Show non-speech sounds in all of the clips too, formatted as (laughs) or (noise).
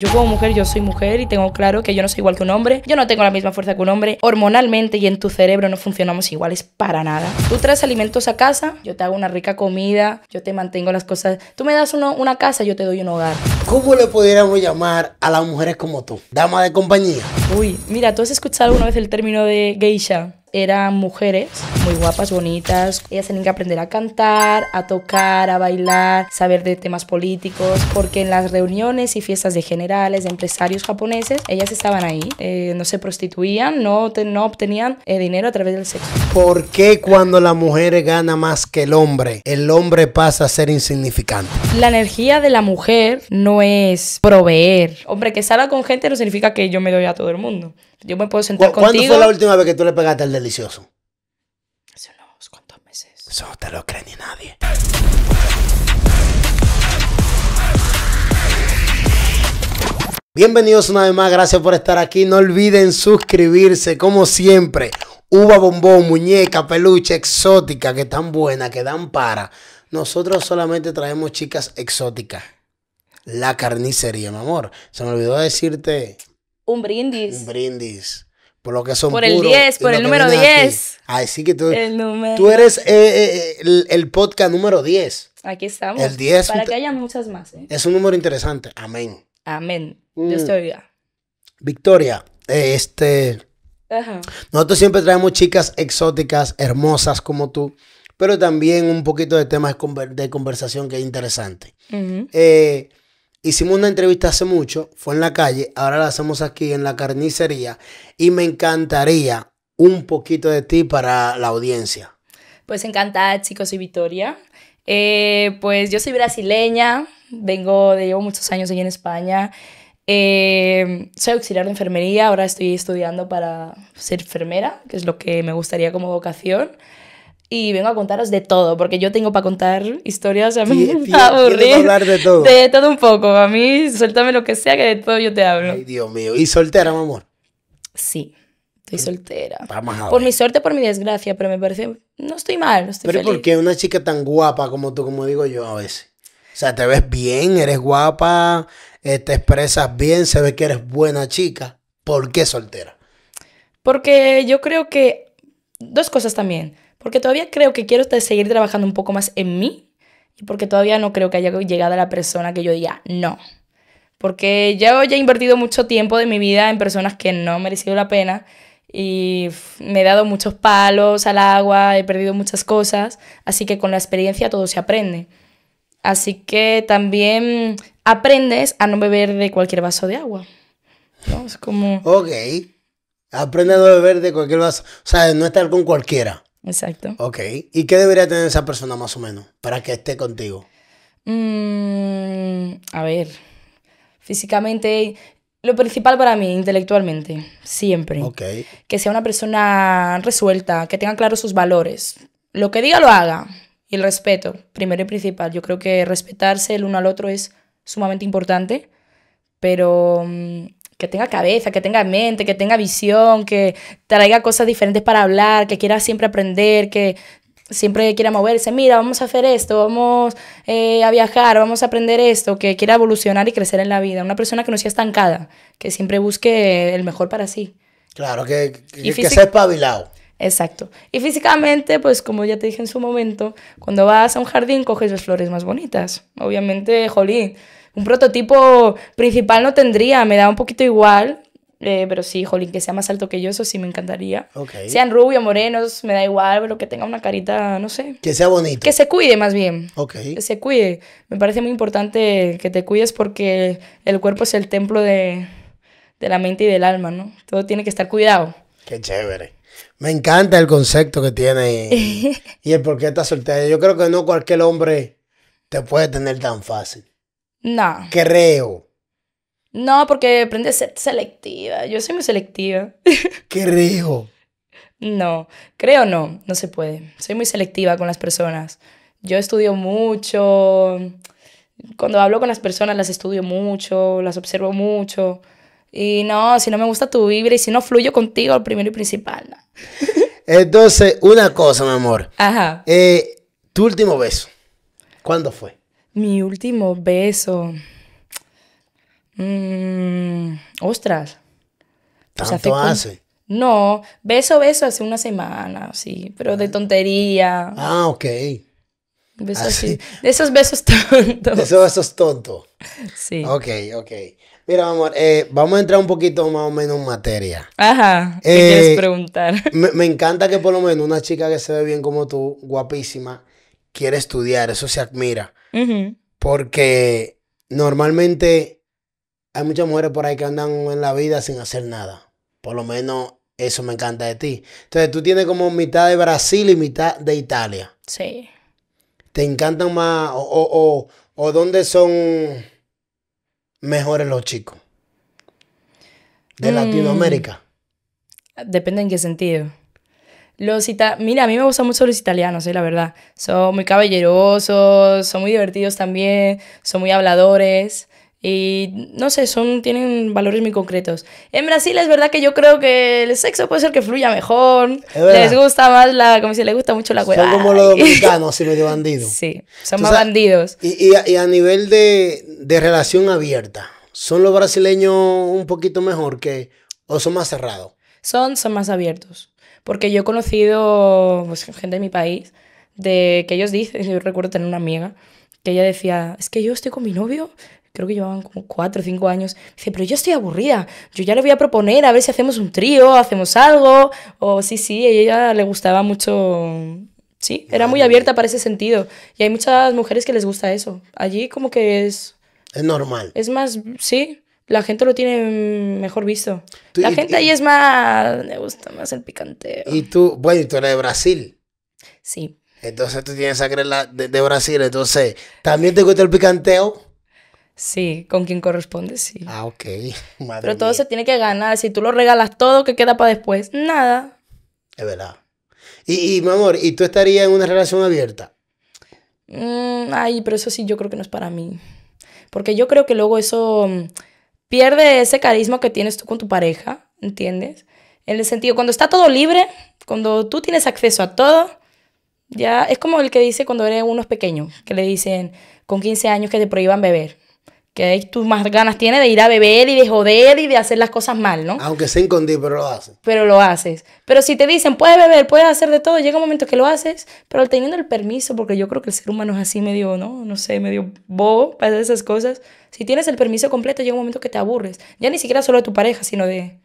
Yo como mujer, yo soy mujer y tengo claro que yo no soy igual que un hombre, yo no tengo la misma fuerza que un hombre, hormonalmente y en tu cerebro no funcionamos iguales para nada. Tú traes alimentos a casa, yo te hago una rica comida, yo te mantengo las cosas, tú me das una casa, yo te doy un hogar. ¿Cómo le pudiéramos llamar a las mujeres como tú? Dama de compañía. Uy, mira, ¿tú has escuchado alguna vez el término de geisha? eran mujeres muy guapas, bonitas. Ellas tenían que aprender a cantar, a tocar, a bailar, saber de temas políticos, porque en las reuniones y fiestas de generales, de empresarios japoneses, ellas estaban ahí. Eh, no se prostituían, no, obtenían eh, dinero a través del sexo. ¿Por qué cuando la mujer gana más que el hombre, el hombre pasa a ser insignificante? La energía de la mujer no es proveer. Hombre, que salga con gente no significa que yo me doy a todo el mundo. Yo me puedo sentar contigo. ¿Cuándo fue la última vez que tú le pegaste al delicioso? Hace unos cuantos meses. Eso no te lo cree ni nadie. Bienvenidos una vez más, gracias por estar aquí. No olviden suscribirse, como siempre. Uva bombón, muñeca, peluche, exótica, que tan buena, que dan para. Nosotros solamente traemos chicas exóticas. La carnicería, mi amor. Se me olvidó decirte un brindis. Un brindis. Por lo que son Por el 10, por el número 10. Así que tú, el número. tú eres eh, eh, el, podcast número 10. Aquí estamos. El 10. Para que haya muchas más. ¿eh? Es un número interesante. Amén. Amén. Yo mm. estoy Victoria, este. Ajá. Nosotros siempre traemos chicas exóticas, hermosas como tú, pero también un poquito de temas de conversación que es interesante. Hicimos una entrevista hace mucho, fue en la calle, ahora la hacemos aquí en la carnicería y me encantaría un poquito de ti para la audiencia. Pues encantada, chicos, soy Victoria. Eh, pues yo soy brasileña, vengo de llevo muchos años aquí en España. Eh, soy auxiliar de enfermería, ahora estoy estudiando para ser enfermera, que es lo que me gustaría como vocación y vengo a contaros de todo, porque yo tengo para contar historias a (laughs) mí hablar de todo. De todo un poco. A mí, suéltame lo que sea, que de todo yo te hablo. Ay, Dios mío. ¿Y soltera, mi amor? Sí, estoy mm. soltera. Vamos a Por mi suerte, por mi desgracia, pero me parece. No estoy mal, no estoy Pero ¿por qué una chica tan guapa como tú, como digo yo a veces? O sea, te ves bien, eres guapa, eh, te expresas bien, se ve que eres buena chica. ¿Por qué soltera? Porque yo creo que. Dos cosas también porque todavía creo que quiero seguir trabajando un poco más en mí y porque todavía no creo que haya llegado a la persona que yo diga no. Porque yo ya he invertido mucho tiempo de mi vida en personas que no han merecido la pena y me he dado muchos palos al agua, he perdido muchas cosas, así que con la experiencia todo se aprende. Así que también aprendes a no beber de cualquier vaso de agua. Ok. Aprende a no beber de cualquier vaso. O sea, no estar con cualquiera. Exacto. Ok. ¿Y qué debería tener esa persona más o menos para que esté contigo? Mm, a ver, físicamente, lo principal para mí, intelectualmente, siempre. Ok. Que sea una persona resuelta, que tenga claros sus valores. Lo que diga lo haga. Y el respeto, primero y principal. Yo creo que respetarse el uno al otro es sumamente importante, pero mm, que tenga cabeza, que tenga mente, que tenga visión, que traiga cosas diferentes para hablar, que quiera siempre aprender, que siempre quiera moverse, mira, vamos a hacer esto, vamos eh, a viajar, vamos a aprender esto, que quiera evolucionar y crecer en la vida. Una persona que no sea estancada, que siempre busque el mejor para sí. Claro, que, que sea espabilado. Exacto. Y físicamente, pues como ya te dije en su momento, cuando vas a un jardín coges las flores más bonitas. Obviamente, jolín, un prototipo principal no tendría, me da un poquito igual. Eh, pero sí, jolín, que sea más alto que yo, eso sí me encantaría. Sean rubios, morenos, me da igual, pero que tenga una carita, no sé. Que sea bonito. Que se cuide más bien. Okay. Que se cuide. Me parece muy importante que te cuides porque el cuerpo es el templo de, la mente y del alma, ¿no? Todo tiene que estar cuidado. Qué chévere. Me encanta el concepto que tiene y, (laughs) y el por qué está soltera. Yo creo que no cualquier hombre te puede tener tan fácil. No. Creo. No, porque aprende a ser selectiva. Yo soy muy selectiva. (laughs) Creo. No, creo no, no se puede. Soy muy selectiva con las personas. Yo estudio mucho. Cuando hablo con las personas las estudio mucho, las observo mucho. Y no, si no me gusta tu vibra y si no fluyo contigo, al primero y principal. (laughs) Entonces, una cosa, mi amor. Ajá. Eh, tu último beso. ¿Cuándo fue? Mi último beso. Mm, ostras. ¿Tanto hace? No, beso, beso hace una semana, sí, pero de ah. tontería. Ah, ok. Ah, así. De esos besos tontos. De esos besos tontos. Sí. Ok, ok. Mira, amor, eh, vamos a entrar un poquito más o menos en materia. Ajá, ¿qué eh, quieres preguntar? Me, me, encanta que por lo menos una chica que se ve bien como tú, guapísima, quiere estudiar, eso se admira. Porque normalmente hay muchas mujeres por ahí que andan en la vida sin hacer nada. Por lo menos eso me encanta de ti. Entonces tú tienes como mitad de Brasil y mitad de Italia. Sí. ¿Te encantan más o, dónde son mejores los chicos? De mm. Latinoamérica. Depende en qué sentido. Los Mira, a mí me gustan mucho los italianos, eh, la verdad. Son muy caballerosos, son muy divertidos también, son muy habladores. Y no sé, son, tienen valores muy concretos. En Brasil es verdad que yo creo que el sexo puede ser que fluya mejor. Les gusta más la, como si les gusta mucho la cueva. Son como los (laughs) dominicanos, así medio bandidos. Sí, son más bandidos. Y, a, nivel de, relación abierta, ¿son los brasileños un poquito mejor que, o son más cerrados? Son, son más abiertos. Porque yo he conocido pues, gente de mi país, de que ellos dicen, yo recuerdo tener una amiga, que ella decía, es que yo estoy con mi novio, creo que llevaban como cuatro o cinco años, dice, pero yo estoy aburrida, yo ya le voy a proponer a ver si hacemos un trío, hacemos algo, o sí, sí, a ella le gustaba mucho sí, era muy abierta para ese sentido. Y hay muchas mujeres que les gusta eso. Allí como que es... Es normal. Es más, sí la gente lo tiene mejor visto. la gente ahí es más, me gusta más el picanteo. Y tú, bueno, tú eres de Brasil. Sí. Entonces tú tienes sangre de, de Brasil, entonces, ¿también te gusta el picanteo? Sí, con quien corresponde, sí. Ah, ok. (laughs) Madre Pero todo se tiene que ganar. Si tú lo regalas todo, ¿qué queda para después? Nada. Es verdad. Y, mi amor, ¿y tú estarías en una relación abierta? Mm, ay, pero eso sí, yo creo que no es para mí. Porque yo creo que luego eso mm, pierde ese carisma que tienes tú con tu pareja, ¿entiendes? En el sentido, cuando está todo libre, cuando tú tienes acceso a todo, ya es como el que dice cuando eres unos pequeños, que le dicen con 15 años que te prohíban beber que ahí tú más ganas tienes de ir a beber y de joder y de hacer las cosas mal, ¿no? Aunque sea incondible, pero lo haces. Pero lo haces. Pero si te dicen, puedes beber, puedes hacer de todo, llega un momento que lo haces, pero teniendo el permiso, porque yo creo que el ser humano es así medio, ¿no? No sé, medio bobo para hacer esas cosas. Si tienes el permiso completo, llega un momento que te aburres. Ya ni siquiera solo de tu pareja, sino de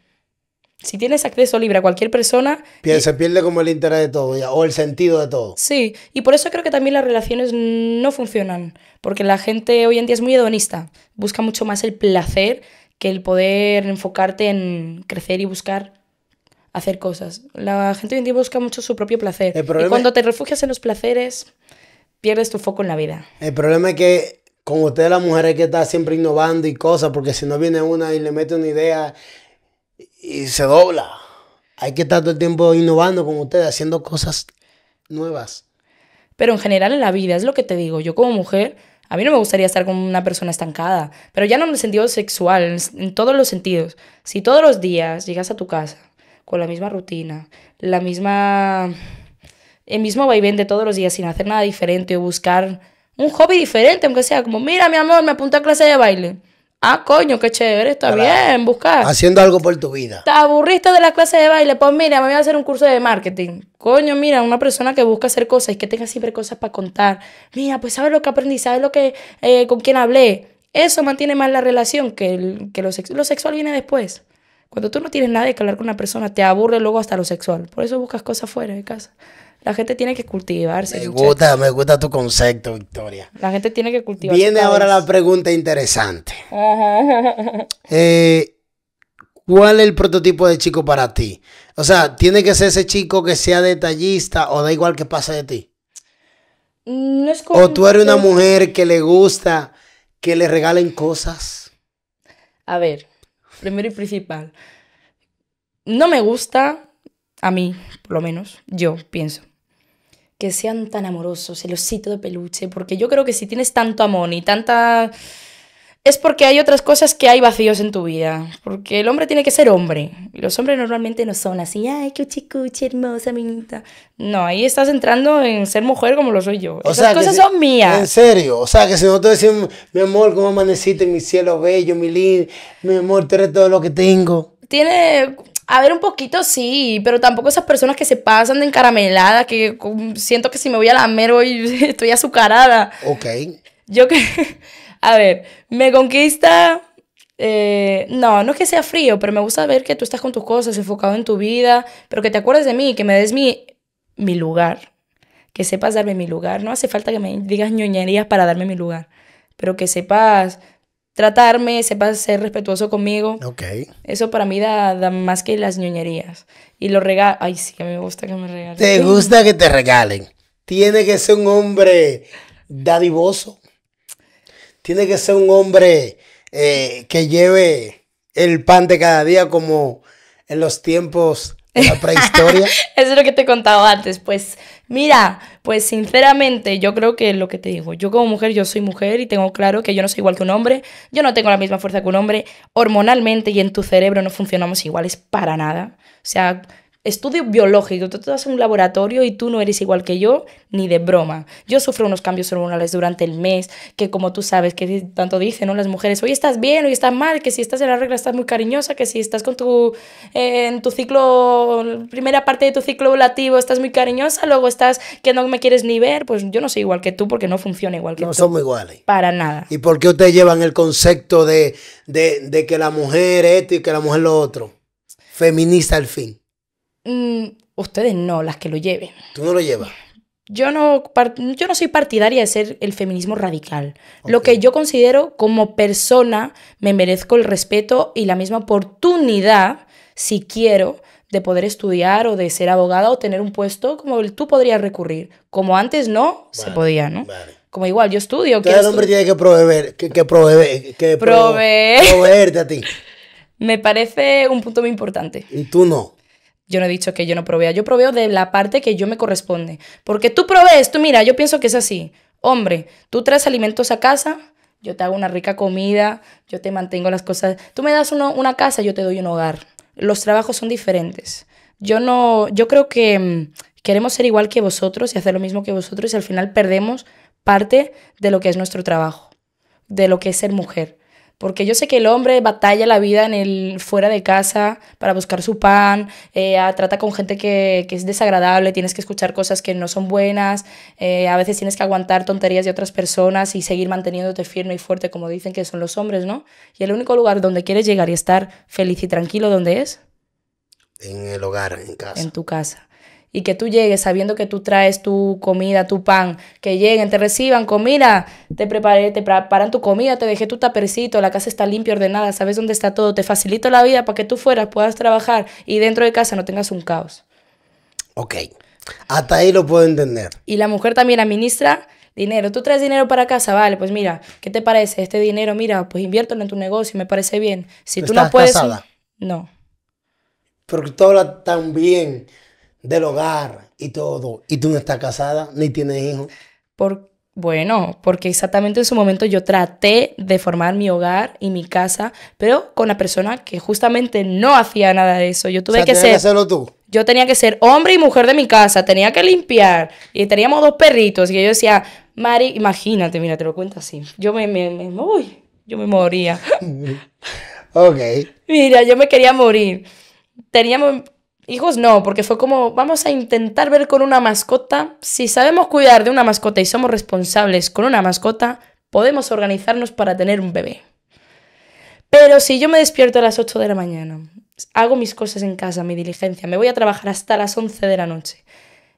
si tienes acceso libre a cualquier persona... Se pierde como el interés de todo ya, o el sentido de todo. Sí, y por eso creo que también las relaciones no funcionan, porque la gente hoy en día es muy hedonista, busca mucho más el placer que el poder enfocarte en crecer y buscar hacer cosas. La gente hoy en día busca mucho su propio placer. y cuando te refugias en los placeres, pierdes tu foco en la vida. El problema es que con ustedes las mujeres que está siempre innovando y cosas, porque si no viene una y le mete una idea y se dobla. Hay que estar todo el tiempo innovando con ustedes, haciendo cosas nuevas. Pero en general en la vida, es lo que te digo, yo como mujer, a mí no me gustaría estar con una persona estancada, pero ya no en el sentido sexual, en todos los sentidos. Si todos los días llegas a tu casa con la misma rutina, la misma el mismo vaivén de todos los días sin hacer nada diferente o buscar un hobby diferente, aunque sea como, mira mi amor, me apunta a clase de baile. Ah, coño, qué chévere, está bien, buscar. Haciendo algo por tu vida. Te aburriste de la clase de baile, pues mira, me voy a hacer un curso de marketing. Coño, mira, una persona que busca hacer cosas y que tenga siempre cosas para contar. Mira, pues sabes lo que aprendí, sabes lo que, eh, con quién hablé. Eso mantiene más la relación que, lo, sexual. lo sexual viene después. Cuando tú no tienes nada que hablar con una persona, te aburre luego hasta lo sexual. Por eso buscas cosas fuera de casa. La gente tiene que cultivarse. Me gusta, me gusta tu concepto, Victoria. La gente tiene que cultivarse. Viene ahora la pregunta interesante. (laughs) Eh, ¿Cuál es el prototipo de chico para ti? O sea, ¿tiene que ser ese chico que sea detallista o da igual que pase de ti? No es como... O tú eres una mujer que le gusta que le regalen cosas. A ver, primero y principal. No me gusta, a mí, por lo menos, yo pienso, que sean tan amorosos, el osito de peluche, porque yo creo que si tienes tanto amor y tanta... Es porque hay otras cosas que hay vacíos en tu vida, porque el hombre tiene que ser hombre, y los hombres normalmente no son así, ay, qué qué hermosa, minita. No, ahí estás entrando en ser mujer como lo soy yo. O Esas cosas son mías. En serio, o sea, que si nosotros decimos, mi amor, cómo amaneciste, mi cielo bello, mi lindo, mi amor, te eres todo lo que tengo. Tiene a ver, un poquito sí, pero tampoco esas personas que se pasan de encaramelada, que siento que si me voy a lamer hoy (laughs) estoy azucarada. Ok. Yo que. (laughs) A ver, me conquista. Eh, no, no es que sea frío, pero me gusta ver que tú estás con tus cosas, enfocado en tu vida, pero que te acuerdes de mí, que me des mi, mi lugar, que sepas darme mi lugar. No hace falta que me digas ñoñerías para darme mi lugar, pero que sepas tratarme, sepa ser respetuoso conmigo. Ok. Eso para mí da, más que las ñoñerías. Y lo regalos. Ay, sí, que me gusta que me regalen. ¿Te gusta que te regalen? Tiene que ser un hombre dadivoso. Tiene que ser un hombre eh, que lleve el pan de cada día como en los tiempos de la (laughs) prehistoria. Eso es lo que te contaba antes. Pues, mira, pues sinceramente, yo creo que lo que te digo, yo como mujer, yo soy mujer y tengo claro que yo no soy igual que un hombre, yo no tengo la misma fuerza que un hombre, hormonalmente y en tu cerebro no funcionamos iguales para nada. O sea, estudio biológico, Tú estás en un laboratorio y tú no eres igual que yo, ni de broma. Yo sufro unos cambios hormonales durante el mes, que como tú sabes, que tanto dicen ¿no? las mujeres, hoy estás bien, hoy estás mal, que si estás en la regla estás muy cariñosa, que si estás con tu, eh, en tu ciclo, primera parte de tu ciclo volativo estás muy cariñosa, luego estás que no me quieres ni ver, pues yo no soy igual que tú porque no funciona igual que no tú. No somos iguales. Para nada. ¿Y por qué ustedes llevan el concepto de, que la mujer esto y que la mujer lo otro? Feminista al fin. Mm, ustedes no, las que lo lleven. ¿Tú no lo llevas? Yo no, no soy partidaria de ser el feminismo radical. Lo que yo considero como persona, me merezco el respeto y la misma oportunidad, si quiero, de poder estudiar o de ser abogada o tener un puesto como tú podrías recurrir. Como antes no, se podía, ¿no? Como igual, yo estudio. cada el hombre tiene que proveer, que, que proveer, que proveer. proveerte a ti. (laughs) Me parece un punto muy importante. Y tú no. Yo no he dicho que yo no provea, yo proveo de la parte que yo me corresponde. Porque tú provees, tú mira, yo pienso que es así. Hombre, tú traes alimentos a casa, yo te hago una rica comida, yo te mantengo las cosas. Tú me das una casa, yo te doy un hogar. Los trabajos son diferentes. Yo no, yo creo que mm, queremos ser igual que vosotros y hacer lo mismo que vosotros y al final perdemos parte de lo que es nuestro trabajo, de lo que es ser mujer. Porque yo sé que el hombre batalla la vida en el, fuera de casa para buscar su pan, eh, trata con gente que, es desagradable, tienes que escuchar cosas que no son buenas, eh, a veces tienes que aguantar tonterías de otras personas y seguir manteniéndote firme y fuerte, como dicen que son los hombres, ¿no? Y el único lugar donde quieres llegar y estar feliz y tranquilo, ¿dónde es? En el hogar, en casa. En tu casa y que tú llegues sabiendo que tú traes tu comida, tu pan, que lleguen, te reciban comida, te preparé, te preparan tu comida, te dejé tu tapercito, la casa está limpia, ordenada, sabes dónde está todo, te facilito la vida para que tú fueras, puedas trabajar y dentro de casa no tengas un caos. Ok, hasta ahí lo puedo entender. Y la mujer también administra dinero. Tú traes dinero para casa, vale, pues mira, ¿qué te parece? Este dinero, mira, pues inviértelo en tu negocio, me parece bien. Si tú, no puedes... No. Porque tú hablas tan bien del hogar y todo, y tú no estás casada ni tienes hijos. Por, bueno, porque exactamente en su momento yo traté de formar mi hogar y mi casa, pero con la persona que justamente no hacía nada de eso. Yo tuve que ser. Que hacerlo tú. Yo tenía que ser hombre y mujer de mi casa, tenía que limpiar y teníamos dos perritos y yo decía, Mari, imagínate, mira, te lo cuento así. Yo me, me, me yo me moría. (laughs) ok. Mira, yo me quería morir. Teníamos Hijos no, porque fue como, vamos a intentar ver con una mascota. Si sabemos cuidar de una mascota y somos responsables con una mascota, podemos organizarnos para tener un bebé. Pero si yo me despierto a las 8 de la mañana, hago mis cosas en casa, mi diligencia, me voy a trabajar hasta las 11 de la noche,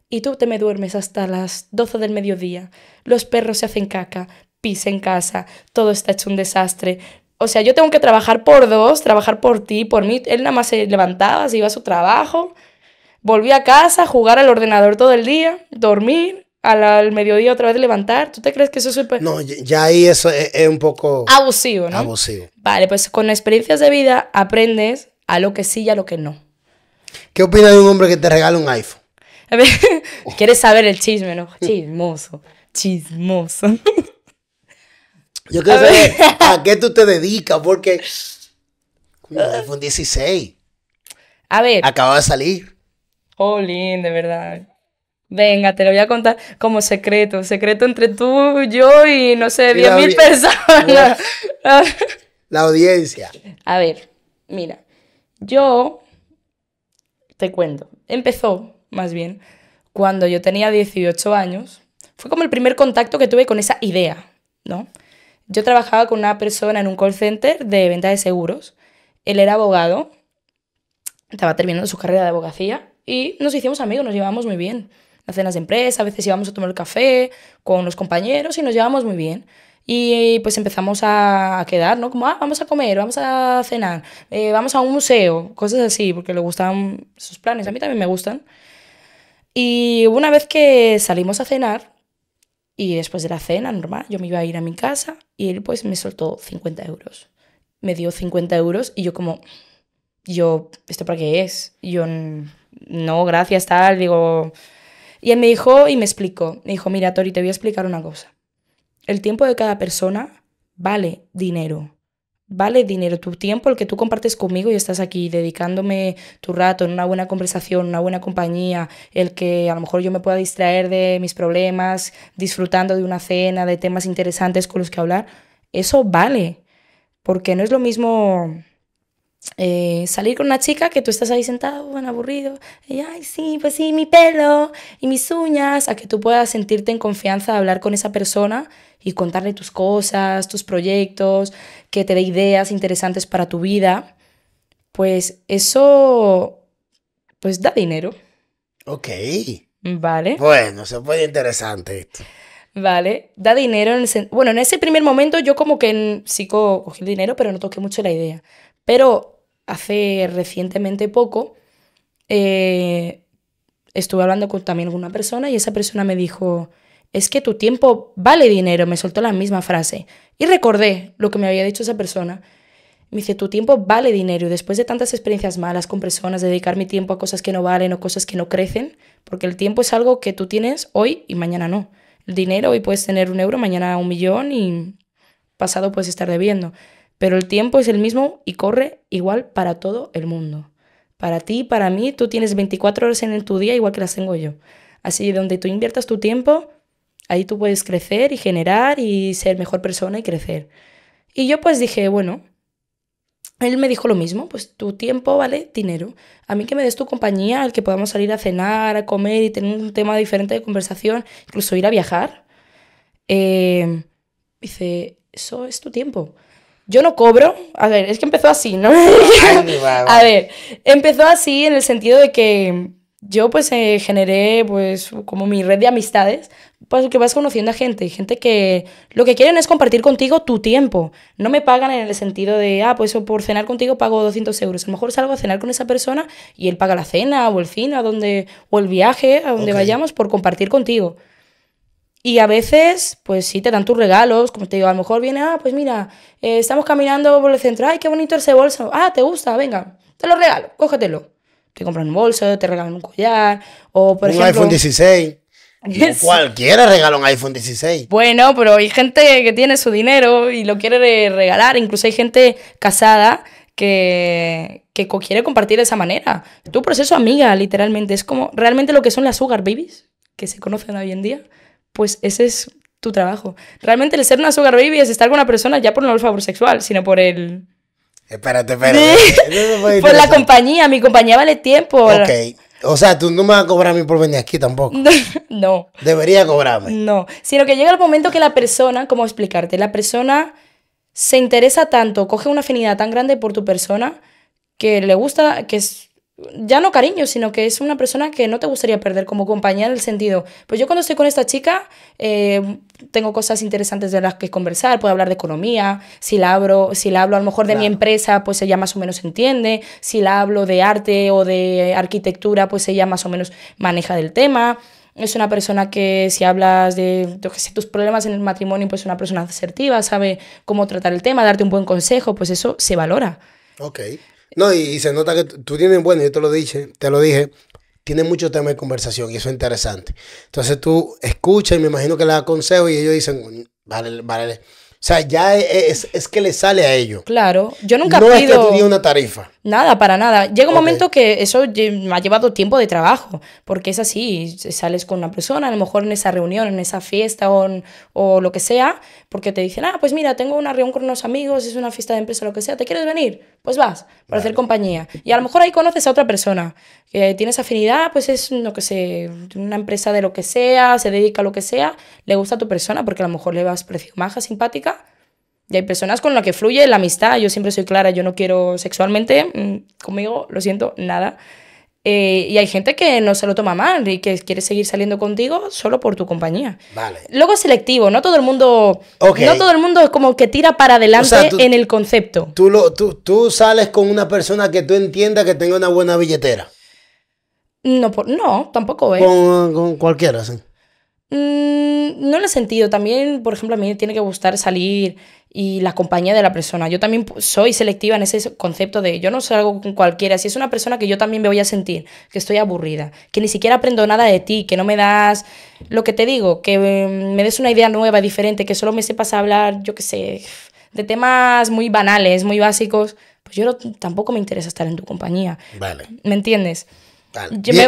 y tú te me duermes hasta las 12 del mediodía, los perros se hacen caca, pis en casa, todo está hecho un desastre, o sea, yo tengo que trabajar por dos, trabajar por ti, por mí. Él nada más se levantaba, se iba a su trabajo, volvía a casa, jugar al ordenador todo el día, dormir, al, mediodía otra vez levantar. ¿Tú te crees que eso es súper...? No, ya ahí eso es, un poco... Abusivo, ¿no? Abusivo. Vale, pues con experiencias de vida aprendes a lo que sí y a lo que no. ¿Qué opina de un hombre que te regala un iPhone? (laughs) ¿Quieres saber el chisme, no? Chismoso, chismoso. (laughs) Yo quiero saber a qué tú te dedicas, porque fue un 16. A ver. Acaba de salir. Oh, lindo, de verdad. Venga, te lo voy a contar como secreto, secreto entre tú, yo y no sé, 10.000 personas. (laughs) La audiencia. A ver, mira, yo te cuento, empezó más bien cuando yo tenía 18 años, fue como el primer contacto que tuve con esa idea, ¿no? Yo trabajaba con una persona en un call center de venta de seguros. Él era abogado, estaba terminando su carrera de abogacía y nos hicimos amigos, nos llevamos muy bien. Las cenas de empresa, a veces íbamos a tomar café con los compañeros y nos llevamos muy bien. Y pues empezamos a quedar, ¿no? Como, ah, vamos a comer, vamos a cenar, eh, vamos a un museo, cosas así, porque le gustaban sus planes, a mí también me gustan. Y una vez que salimos a cenar, y después de la cena, normal, yo me iba a ir a mi casa y él pues me soltó 50 euros. Me dio 50 euros y yo como, yo, ¿esto para qué es? yo, mm, no, gracias, tal, digo... Y él me dijo y me explicó, me dijo, mira, Tori, te voy a explicar una cosa. El tiempo de cada persona vale dinero vale dinero, tu tiempo, el que tú compartes conmigo y estás aquí dedicándome tu rato en una buena conversación, una buena compañía, el que a lo mejor yo me pueda distraer de mis problemas, disfrutando de una cena, de temas interesantes con los que hablar, eso vale, porque no es lo mismo eh, salir con una chica que tú estás ahí sentado, aburrido, y ay, sí, pues sí, mi pelo y mis uñas, a que tú puedas sentirte en confianza de hablar con esa persona y contarle tus cosas, tus proyectos, que te dé ideas interesantes para tu vida, pues eso, pues da dinero. Ok. Vale. Bueno, se puede interesante esto. Vale, da dinero en Bueno, en ese primer momento yo como que en... sí cogí el dinero, pero no toqué mucho la idea. Pero hace recientemente poco eh, estuve hablando con, también con una persona y esa persona me dijo, es que tu tiempo vale dinero, me soltó la misma frase. Y recordé lo que me había dicho esa persona. Me dice, tu tiempo vale dinero. Y después de tantas experiencias malas con personas, dedicar mi tiempo a cosas que no valen o cosas que no crecen, porque el tiempo es algo que tú tienes hoy y mañana no. El dinero hoy puedes tener un euro, mañana un millón y pasado puedes estar debiendo. Pero el tiempo es el mismo y corre igual para todo el mundo. Para ti, para mí, tú tienes 24 horas en tu día igual que las tengo yo. Así donde tú inviertas tu tiempo, ahí tú puedes crecer y generar y ser mejor persona y crecer. Y yo pues dije, bueno, él me dijo lo mismo, pues tu tiempo vale dinero. A mí que me des tu compañía, al que podamos salir a cenar, a comer y tener un tema diferente de conversación, incluso ir a viajar. Eh, dice, eso es tu tiempo yo no cobro. A ver, es que empezó así, ¿no? (laughs) a ver, empezó así en el sentido de que yo pues eh, generé pues como mi red de amistades, pues que vas conociendo a gente, gente que lo que quieren es compartir contigo tu tiempo. No me pagan en el sentido de, ah, pues por cenar contigo pago 200 euros. A lo mejor salgo a cenar con esa persona y él paga la cena o el cine a o el viaje a donde vayamos por compartir contigo. Y a veces, pues sí, te dan tus regalos, como te digo, a lo mejor viene, ah, pues mira, eh, estamos caminando por el centro, ay, qué bonito ese bolso, ah, te gusta, venga, te lo regalo, cógetelo. Te compran un bolso, te regalan un collar, o por ejemplo... Un iPhone 16. (laughs) cualquiera regala un iPhone 16. Bueno, pero hay gente que tiene su dinero y lo quiere regalar. Incluso hay gente casada que, que quiere compartir de esa manera. tu proceso amiga, literalmente. Es como realmente lo que son las sugar babies, que se conocen hoy en día pues ese es tu trabajo. Realmente el ser una sugar baby es estar con una persona ya por no el favor sexual, sino por el... Espérate, espérate. (laughs) por la compañía, mi compañía vale tiempo. Ok. O sea, tú no me vas a cobrar a mí por venir aquí tampoco. (laughs) no. Debería cobrarme. No. Sino que llega el momento que la persona, como explicarte? La persona se interesa tanto, coge una afinidad tan grande por tu persona, que le gusta, que es ya no cariño, sino que es una persona que no te gustaría perder como compañía en el sentido, pues yo cuando estoy con esta chica eh, tengo cosas interesantes de las que conversar, puedo hablar de economía, si la hablo, si la hablo a lo mejor de mi empresa, pues ella más o menos entiende, si la hablo de arte o de arquitectura, pues ella más o menos maneja del tema. Es una persona que si hablas de, tus problemas en el matrimonio, pues es una persona asertiva, sabe cómo tratar el tema, darte un buen consejo, pues eso se valora. Ok. No, y, se nota que tú tienes, bueno, yo te lo dije, te lo dije, tiene mucho tema de conversación y eso es interesante. Entonces tú escuchas y me imagino que le das y ellos dicen, vale, vale. O sea, ya e, e, es, que le sale a ellos. Claro, yo nunca no pido. que una tarifa. Nada, para nada. Llega un momento que eso me ha llevado tiempo de trabajo, porque es así, sales con una persona, a lo mejor en esa reunión, en esa fiesta o, lo que sea, porque te dicen, ah, pues mira, tengo una reunión con unos amigos, es una fiesta de empresa, lo que sea, ¿te quieres venir? Pues vas, para hacer compañía. Y a lo mejor ahí conoces a otra persona, que tienes afinidad, pues es, lo que sé, una empresa de lo que sea, se dedica a lo que sea, le gusta a tu persona, porque a lo mejor le vas precio maja, simpática, y hay personas con las que fluye la amistad. Yo siempre soy clara, yo no quiero sexualmente, mm, conmigo, lo siento, nada. Eh, y hay gente que no se lo toma mal y que quiere seguir saliendo contigo solo por tu compañía. Vale. Luego selectivo, no todo el mundo. No todo el mundo es como que tira para adelante en el concepto. Tú, lo, tú, tú, sales con una persona que tú entiendas que tenga una buena billetera. No, no tampoco es. ¿eh? Con, con cualquiera, sí. Mm, no lo he sentido. También, por ejemplo, a mí tiene que gustar salir y la compañía de la persona. Yo también soy selectiva en ese concepto de yo no salgo con cualquiera. Si es una persona que yo también me voy a sentir, que estoy aburrida, que ni siquiera aprendo nada de ti, que no me das lo que te digo, que mm, me des una idea nueva, diferente, que solo me sepas hablar, yo qué sé, de temas muy banales, muy básicos, pues yo tampoco me interesa estar en tu compañía. Vale. ¿Me entiendes?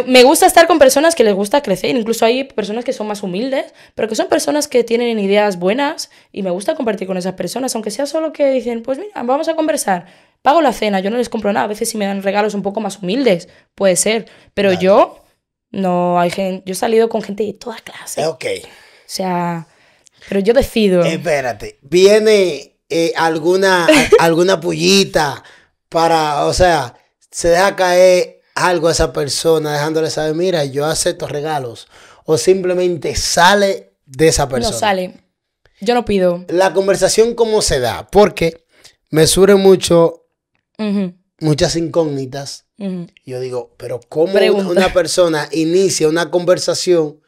me, gusta estar con personas que les gusta crecer, incluso hay personas que son más humildes, pero que son personas que tienen ideas buenas y me gusta compartir con esas personas, aunque sea solo que dicen, pues mira, vamos a conversar, pago la cena, yo no les compro nada, a veces si me dan regalos un poco más humildes, puede ser, pero yo no hay gente, yo he salido con gente de toda clase. Ok. O sea, pero yo decido. Espérate, viene eh, alguna, (laughs) alguna pullita para, o sea, se deja caer algo a esa persona, dejándole saber, mira, yo acepto regalos. O simplemente sale de esa persona. No sale. Yo lo pido. La conversación cómo se da, porque me surgen mucho muchas incógnitas. Yo digo, pero ¿cómo una, persona inicia una conversación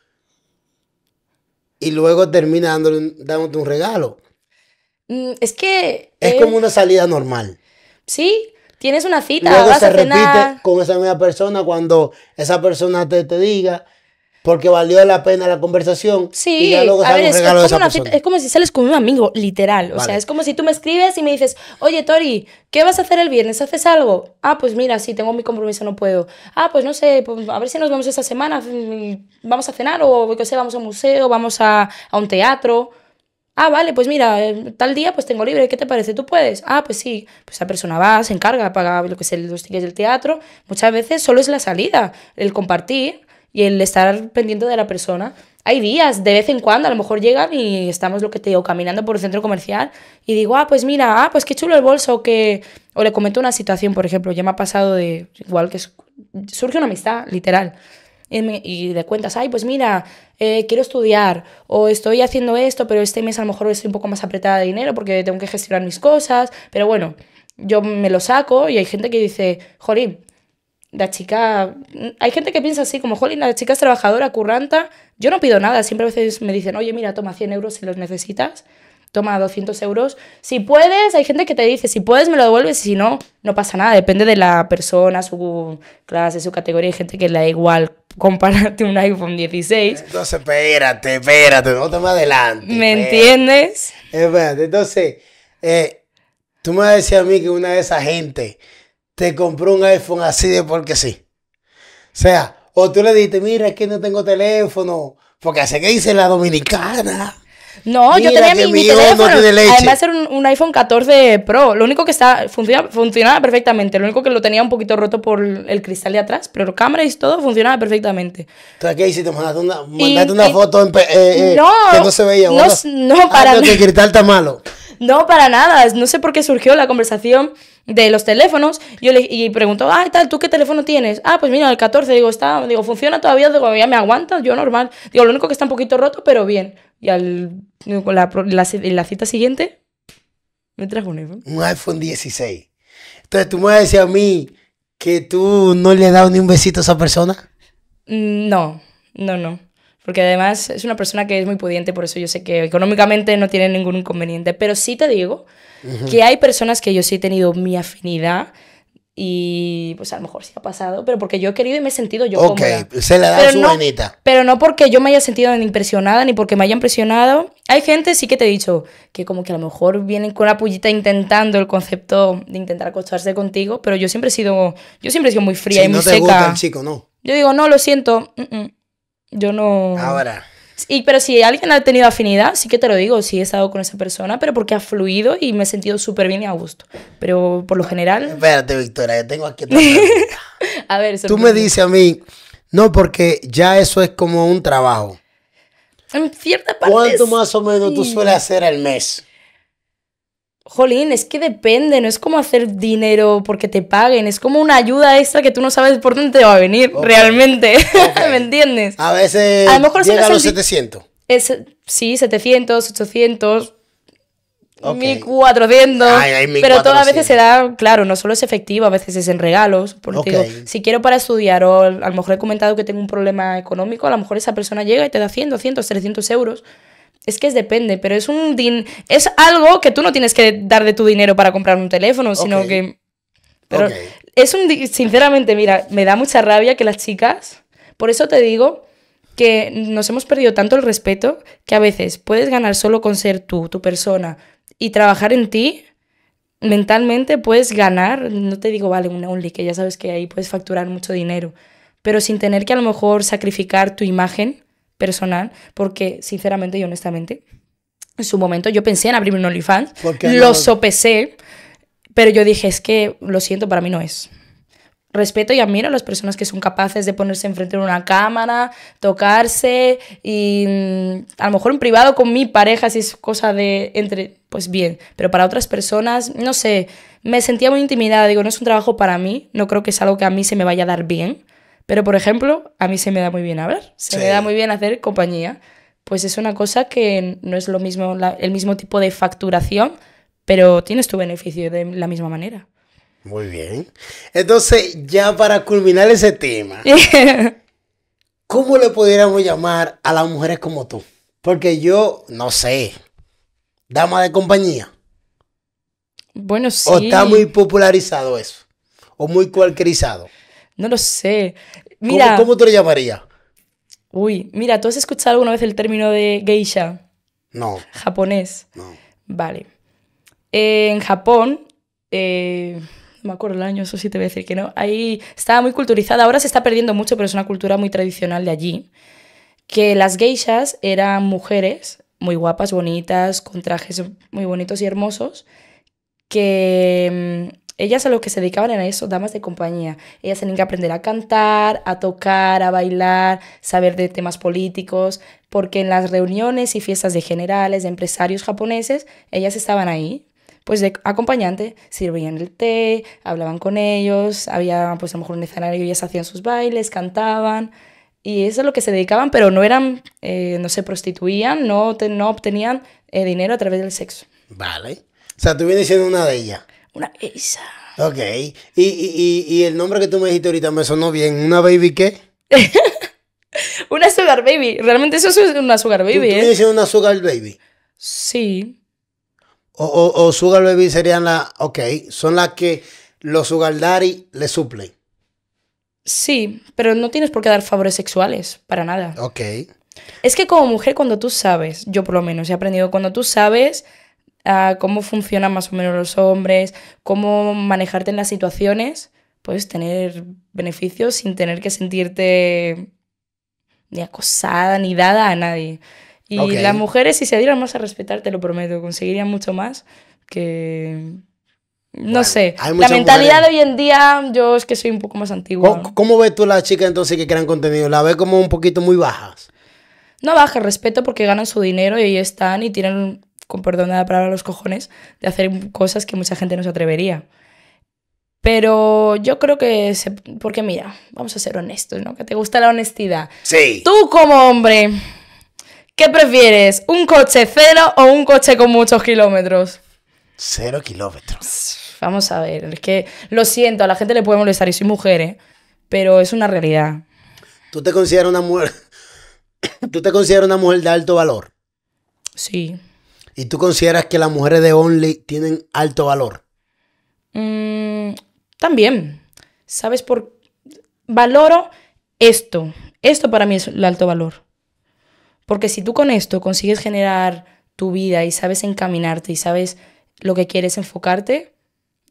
y luego termina dándole, dándote un regalo? Mm, es que... Es como una salida normal. Sí, tienes una cita, Luego vas a cenar. repite con esa misma persona cuando esa persona te, te diga porque valió la pena la conversación. Sí, y ya luego a es, como de esa es, como si sales con un amigo, literal. O sea, es como si tú me escribes y me dices, oye, Tori, ¿qué vas a hacer el viernes? ¿Haces algo? Ah, pues mira, sí, tengo mi compromiso, no puedo. Ah, pues no sé, pues a ver si nos vemos esta semana, mm, vamos a cenar o, qué sé, vamos a un museo, vamos a, a un teatro. Ah, vale, pues mira, eh, tal día pues tengo libre, ¿qué te parece? ¿Tú puedes? Ah, pues sí, pues esa persona va, se encarga, paga lo que sea los tickets del teatro. Muchas veces solo es la salida, el compartir y el estar pendiente de la persona. Hay días, de vez en cuando, a lo mejor llegan y estamos, lo que te digo, caminando por el centro comercial y digo, ah, pues mira, ah, pues qué chulo el bolso, que... O le comento una situación, por ejemplo, ya me ha pasado de... Igual que surge una amistad, literal y de cuentas, ay, pues mira, eh, quiero estudiar o estoy haciendo esto, pero este mes a lo mejor estoy un poco más apretada de dinero porque tengo que gestionar mis cosas, pero bueno, yo me lo saco y hay gente que dice, jolín, la chica, hay gente que piensa así, como, jolín, la chica es trabajadora, curranta, yo no pido nada, siempre a veces me dicen, oye, mira, toma 100 euros si los necesitas, toma 200 euros. Si puedes, hay gente que te dice, si puedes me lo devuelves, si no, no pasa nada. Depende de la persona, su clase, su categoría. Hay gente que le da igual compararte un iPhone 16. Entonces, espérate, espérate, no te me adelante. ¿Me entiendes? Espérate, entonces, eh, tú me decías a mí que una de esas gente te compró un iPhone así de porque sí. O sea, o tú le dijiste, mira, es que no tengo teléfono, porque así que dice la dominicana. No, yo tenía mi, teléfono. Además era un, iPhone 14 Pro. Lo único que está, funcionaba, funcionaba perfectamente. Lo único que lo tenía un poquito roto por el cristal de atrás, pero cámara y todo funcionaba perfectamente. ¿qué hiciste? Mandaste una, una foto eh, eh, no, que no se veía. No, ah, para nada. cristal está malo. No, para nada. No sé por qué surgió la conversación de los teléfonos. Yo le y pregunto, ah, tal, ¿tú qué teléfono tienes? Ah, pues mira, el 14. Digo, está, digo, funciona todavía, digo, ya me aguanta, yo normal. Digo, lo único que está un poquito roto, pero bien. Y al, la, cita siguiente, me trajo un iPhone. Un iPhone 16. Entonces, ¿tú me vas a decir a mí que tú no le has dado ni un besito a esa persona? Mm, no, no, no. Porque además es una persona que es muy pudiente, por eso yo sé que económicamente no tiene ningún inconveniente. Pero sí te digo que hay personas que yo sí he tenido mi afinidad y pues a lo mejor sí ha pasado, pero porque yo he querido y me he sentido yo Ok, se le da pero su no, venita. Pero no porque yo me haya sentido impresionada, ni porque me haya impresionado. Hay gente, sí que te he dicho, que como que a lo mejor vienen con la pullita intentando el concepto de intentar acostarse contigo, pero yo siempre he sido, yo siempre he sido muy fría y muy el chico, no. Yo digo, no, lo siento, mm, mm, yo no... Ahora. Y, pero si alguien ha tenido afinidad, sí que te lo digo, sí he estado con esa persona, pero porque ha fluido y me he sentido súper bien y a gusto. Pero por lo general... Espérate, Victoria, yo tengo aquí... (laughs) a ver, tú me dices a mí, no, porque ya eso es como un trabajo. En cierta parte... ¿Cuánto más o menos tú sueles hacer al mes? jolín, es que depende, no es como hacer dinero porque te paguen, es como una ayuda extra que tú no sabes por dónde te va a venir realmente. (laughs) ¿Me entiendes? A veces a lo mejor llega a los 700. Es, sí, 700, 800. 1400, pero todas las veces se da, claro, no solo es efectivo, a veces es en regalos. Porque si quiero para estudiar, o a lo mejor he comentado que tengo un problema económico, a lo mejor esa persona llega y te da 100, 200, 300 euros es que es depende, pero es un es algo que tú no tienes que dar de tu dinero para comprar un teléfono, sino que pero es un sinceramente, mira, me da mucha rabia que las chicas, por eso te digo que nos hemos perdido tanto el respeto que a veces puedes ganar solo con ser tú, tu persona y trabajar en ti. Mentalmente puedes ganar, no te digo vale un only que ya sabes que ahí puedes facturar mucho dinero, pero sin tener que a lo mejor sacrificar tu imagen personal, porque sinceramente y honestamente, en su momento yo pensé en abrirme un OnlyFans, lo sopesé, pero yo dije, es que lo siento, para mí no es. Respeto y admiro a las personas que son capaces de ponerse enfrente de una cámara, tocarse y mm, a lo mejor en privado con mi pareja, si es cosa de entre, pues bien, pero para otras personas, no sé, me sentía muy intimidada, digo, no es un trabajo para mí, no creo que es algo que a mí se me vaya a dar bien pero, por ejemplo, a mí se me da muy bien hablar, se me da muy bien hacer compañía. Pues es una cosa que no es lo mismo, el mismo tipo de facturación, pero tienes tu beneficio de la misma manera. Muy bien. Entonces, ya para culminar ese tema, (laughs) ¿cómo le pudiéramos llamar a las mujeres como tú? Porque yo, no sé, dama de compañía. Bueno, sí. O está muy popularizado eso, o muy cualquierizado. No lo sé. ¿Cómo, te lo llamaría? Uy, mira, ¿tú has escuchado alguna vez el término de geisha? No. Japonés. No. Vale. Eh, en Japón, eh, no me acuerdo el año, eso sí te voy a decir que no. Ahí estaba muy culturizada, ahora se está perdiendo mucho, pero es una cultura muy tradicional de allí. Que las geishas eran mujeres muy guapas, bonitas, con trajes muy bonitos y hermosos, que mm, ellas a lo que se dedicaban era eso, damas de compañía. Ellas tenían que aprender a cantar, a tocar, a bailar, saber de temas políticos, porque en las reuniones y fiestas de generales, de empresarios japoneses, ellas estaban ahí, pues de acompañante, sirvían el té, hablaban con ellos, había pues a lo mejor un escenario, ellas hacían sus bailes, cantaban, y eso es lo que se dedicaban, pero no eran, eh, no se prostituían, no, no obtenían eh, dinero a través del sexo. Vale. O sea, tú vienes siendo una de ellas. Una esa. Ok. Y, el nombre que tú me dijiste ahorita me sonó bien. ¿Una baby qué? (laughs) una sugar baby. Realmente eso es una sugar baby. ¿Tú, tú ¿eh? una sugar baby? Sí. O, o, sugar baby serían la Ok, son las que los sugar daddy le suplen. Sí, pero no tienes por qué dar favores sexuales, para nada. Ok. Es que como mujer, cuando tú sabes, yo por lo menos he aprendido, cuando tú sabes cómo funcionan más o menos los hombres, cómo manejarte en las situaciones, puedes tener beneficios sin tener que sentirte ni acosada ni dada a nadie. Y las mujeres, si se dieran más a respetar, te lo prometo, conseguirían mucho más que... No sé, la mentalidad de hoy en día, yo es que soy un poco más antigua. ¿Cómo, ves tú a las chicas entonces que crean contenido? ¿La ves como un poquito muy bajas? No bajas, respeto porque ganan su dinero y ahí están y tienen con perdón de la palabra, los cojones de hacer cosas que mucha gente no se atrevería. Pero yo creo que, porque mira, vamos a ser honestos, ¿no? Que te gusta la honestidad. Sí. Tú como hombre, ¿qué prefieres? ¿Un coche cero o un coche con muchos kilómetros? Cero kilómetros. Vamos a ver, es que lo siento, a la gente le puede molestar y soy mujer, ¿eh? pero es una realidad. ¿Tú te consideras una mujer? (coughs) ¿Tú te consideras una mujer de alto valor? Sí. ¿Y tú consideras que las mujeres de Only tienen alto valor? Mm, también. ¿Sabes por Valoro esto. Esto para mí es el alto valor. Porque si tú con esto consigues generar tu vida y sabes encaminarte y sabes lo que quieres enfocarte,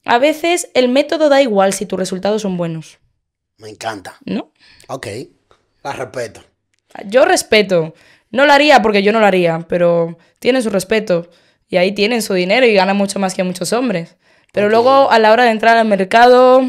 a veces el método da igual si tus resultados son buenos. Me encanta. ¿No? Ok. La respeto. Yo respeto. No lo haría porque yo no lo haría, pero tienen su respeto y ahí tienen su dinero y ganan mucho más que muchos hombres. Pero luego a la hora de entrar al mercado,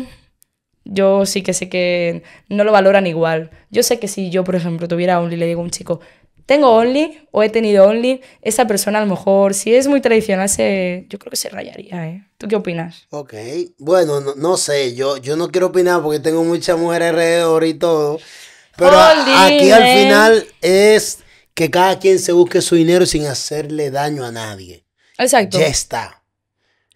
yo sí que sé que no lo valoran igual. Yo sé que si yo, por ejemplo, tuviera Only, le digo a un chico, tengo Only o he tenido Only, esa persona a lo mejor, si es muy tradicional, se, yo creo que se rayaría. ¿eh? ¿Tú qué opinas? Ok, bueno, no, sé, yo, yo no quiero opinar porque tengo muchas mujeres alrededor y todo. Pero aquí al final es que cada quien se busque su dinero sin hacerle daño a nadie. Exacto. Ya está.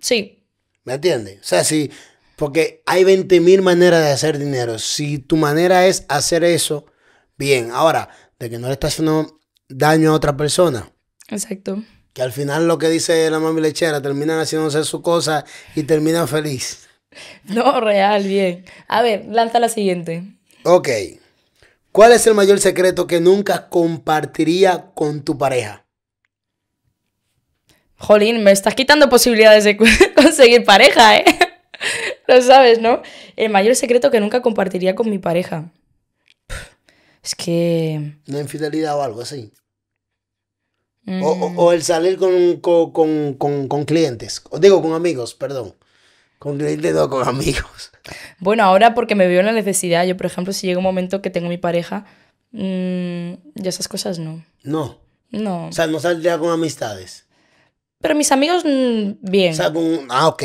Sí. ¿Me entiendes? O sea, sí. porque hay 20.000 mil maneras de hacer dinero. Si tu manera es hacer eso, bien. Ahora, de que no le estás haciendo daño a otra persona. Exacto. Que al final lo que dice la mami lechera, terminan haciéndose su cosa y terminan feliz. No, real, bien. A ver, lanza la siguiente. Ok. ¿Cuál es el mayor secreto que nunca compartiría con tu pareja? Jolín, me estás quitando posibilidades de (laughs) conseguir pareja, ¿eh? (laughs) Lo sabes, ¿no? El mayor secreto que nunca compartiría con mi pareja. Es que... Una infidelidad o algo así. O, mm. el salir con, con, con clientes. O digo, con amigos, perdón con clientes con amigos? Bueno, ahora porque me veo en la necesidad. Yo, por ejemplo, si llega un momento que tengo mi pareja, mmm, ya esas cosas no. No. No. O sea, no saldría con amistades. Pero mis amigos, mm, bien. O sea, con, ah, ok.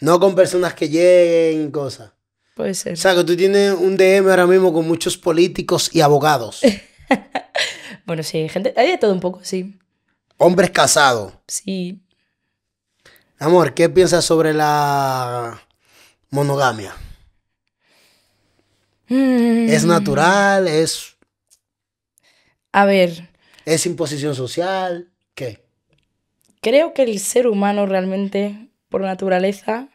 No con personas que lleguen cosas. Puede ser. O sea, que tú tienes un DM ahora mismo con muchos políticos y abogados. (laughs) bueno, sí, gente, hay de todo un poco, sí. Hombres casados. Sí. Amor, ¿qué piensas sobre la monogamia? Mm. ¿Es natural? ¿Es... A ver. ¿Es imposición social? ¿Qué? Creo que el ser humano realmente, por naturaleza,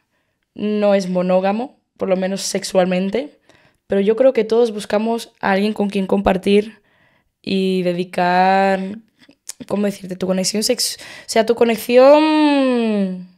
no es monógamo, por lo menos sexualmente, pero yo creo que todos buscamos a alguien con quien compartir y dedicar, ¿cómo decirte? Tu conexión sex... O sea, tu conexión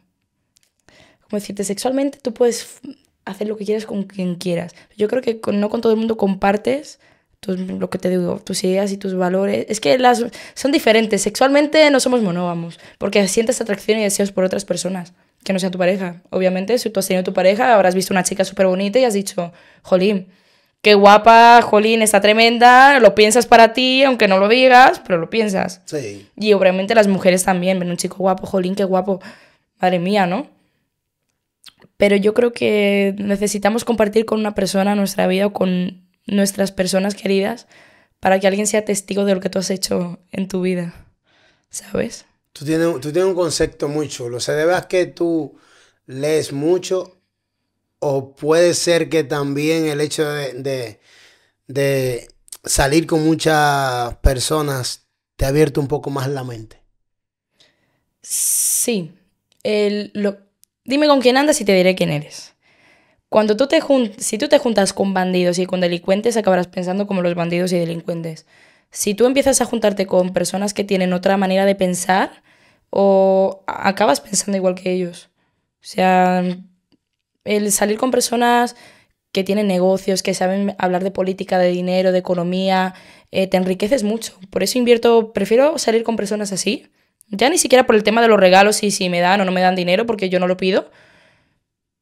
como decirte, sexualmente tú puedes hacer lo que quieras con quien quieras. Yo creo que no con todo el mundo compartes lo que te digo, tus ideas y tus valores. Es que las son diferentes. Sexualmente no somos monógamos, porque sientes atracción y deseos por otras personas que no sea tu pareja. Obviamente, si tú has tenido tu pareja, habrás visto una chica súper bonita y has dicho, jolín, qué guapa, jolín, está tremenda, lo piensas para ti, aunque no lo digas, pero lo piensas. Sí. Y obviamente las mujeres también ven un chico guapo, jolín, qué guapo, madre mía, ¿no? pero yo creo que necesitamos compartir con una persona nuestra vida o con nuestras personas queridas para que alguien sea testigo de lo que tú has hecho en tu vida, ¿sabes? Tú tienes, tú tienes un concepto mucho chulo. se sea, de que tú lees mucho o puede ser que también el hecho de, salir con muchas personas te ha abierto un poco más la mente. Sí. El, lo, Dime con quién andas y te diré quién eres. Cuando tú te si tú te juntas con bandidos y con delincuentes, acabarás pensando como los bandidos y delincuentes. Si tú empiezas a juntarte con personas que tienen otra manera de pensar, o acabas pensando igual que ellos. O sea, el salir con personas que tienen negocios, que saben hablar de política, de dinero, de economía, eh, te enriqueces mucho. Por eso invierto, prefiero salir con personas así ya ni siquiera por el tema de los regalos y si me dan o no me dan dinero, porque yo no lo pido.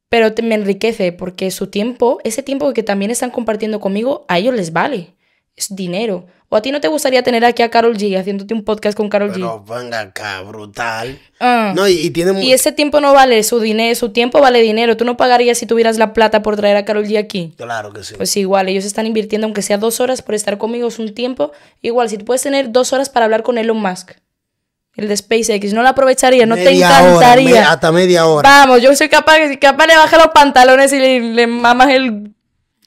Pero me enriquece porque su tiempo, ese tiempo que también están compartiendo conmigo, a ellos les vale. Es dinero. ¿O a ti no te gustaría tener aquí a Carol G haciéndote un podcast con Carol G? No, venga acá, brutal. Ah. No, y, Y ese tiempo no vale su dinero, su tiempo vale dinero. ¿Tú no pagarías si tuvieras la plata por traer a Carol G aquí? Claro que sí. Pues igual, ellos están invirtiendo, aunque sea dos horas por estar conmigo, es un tiempo. Igual, si tú puedes tener dos horas para hablar con Elon Musk el de SpaceX, no lo aprovecharía, no te encantaría. hasta media hora. Vamos, yo soy capaz, capaz de bajar los pantalones y le, mamas el...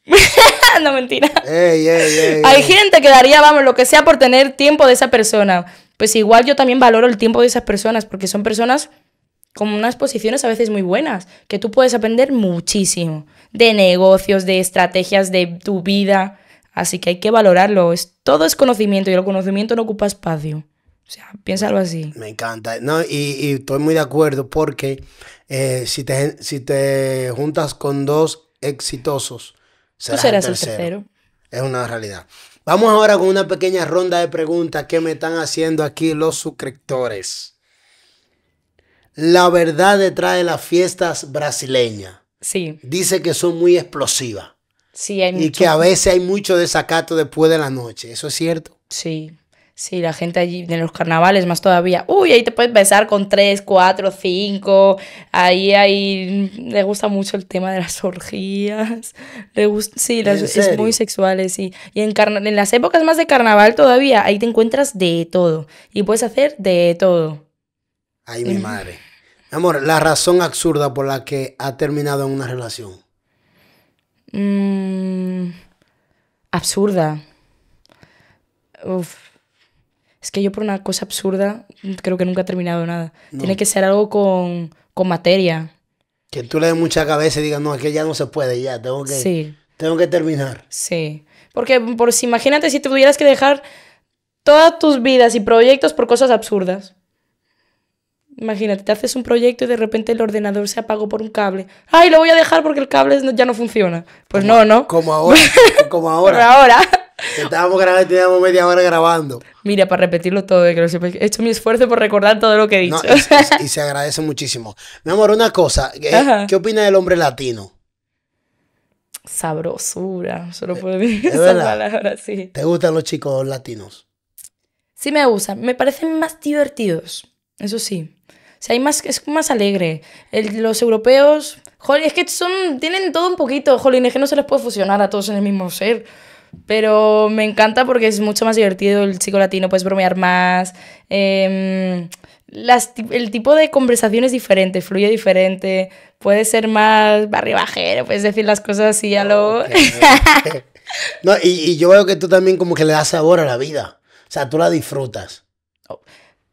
(laughs) no, mentira. Hay gente que daría, vamos, lo que sea por tener tiempo de esa persona. Pues igual yo también valoro el tiempo de esas personas, porque son personas con unas posiciones a veces muy buenas, que tú puedes aprender muchísimo de negocios, de estrategias, de tu vida. Así que hay que valorarlo. todo es conocimiento y el conocimiento no ocupa espacio. O sea, piénsalo así. Me encanta. y, estoy muy de acuerdo porque eh, si, te, si te juntas con dos exitosos, serás, Tú serás el, tercero. Es una realidad. Vamos ahora con una pequeña ronda de preguntas que me están haciendo aquí los suscriptores. La verdad detrás de las fiestas brasileñas. Sí. Dice que son muy explosivas. Sí, hay Y que a veces hay mucho desacato después de la noche. ¿Eso es cierto? Sí. Sí, la gente allí de los carnavales más todavía. Uy, ahí te puedes besar con tres, cuatro, cinco. Ahí, ahí le gusta mucho el tema de las orgías. Le gusta, sí, las, es muy sexuales sí. Y en, en las épocas más de carnaval todavía, ahí te encuentras de todo. Y puedes hacer de todo. Ay, mi madre. Amor, la razón absurda por la que ha terminado en una relación. Mm, absurda. Uf es que yo por una cosa absurda mm, creo que nunca he terminado nada. Tiene que ser algo con, con materia. Que tú le des mucha cabeza y digas, no, es que ya no se puede, ya, tengo que, tengo que terminar. Sí. Porque, mm, por si imagínate si tuvieras que dejar todas tus vidas y proyectos por cosas absurdas. Imagínate, te haces un proyecto y de repente el ordenador se apagó por un cable. Ay, lo voy a dejar porque el cable ya no funciona. Pues no, ¿no? Como ahora. como (laughs) ahora. ahora. Estábamos grabando y teníamos media hora grabando. Mira, para repetirlo todo, eh, he hecho mi esfuerzo por recordar todo lo que he (laughs) y, se agradece muchísimo. Mi amor, una cosa, eh, ¿qué, opina del hombre latino? Sabrosura, solo eh, puedo decir esa palabra, sí. ¿Te gustan los chicos latinos? Sí me gustan, me parecen más divertidos, eso sí. O sea, hay más, es más alegre. los europeos, es que tienen todo un poquito, Joder, que no se les puede fusionar a todos en el mismo ser. Pero me encanta porque es mucho más divertido el chico latino, puedes bromear más. Em, el tipo de conversación es diferente, fluye diferente, puede ser más barribajero, puedes decir las cosas (laughs) (laughs) y ya lo... no, y, yo veo que tú también como que le das sabor a la vida, o sea, tú la disfrutas. Oh,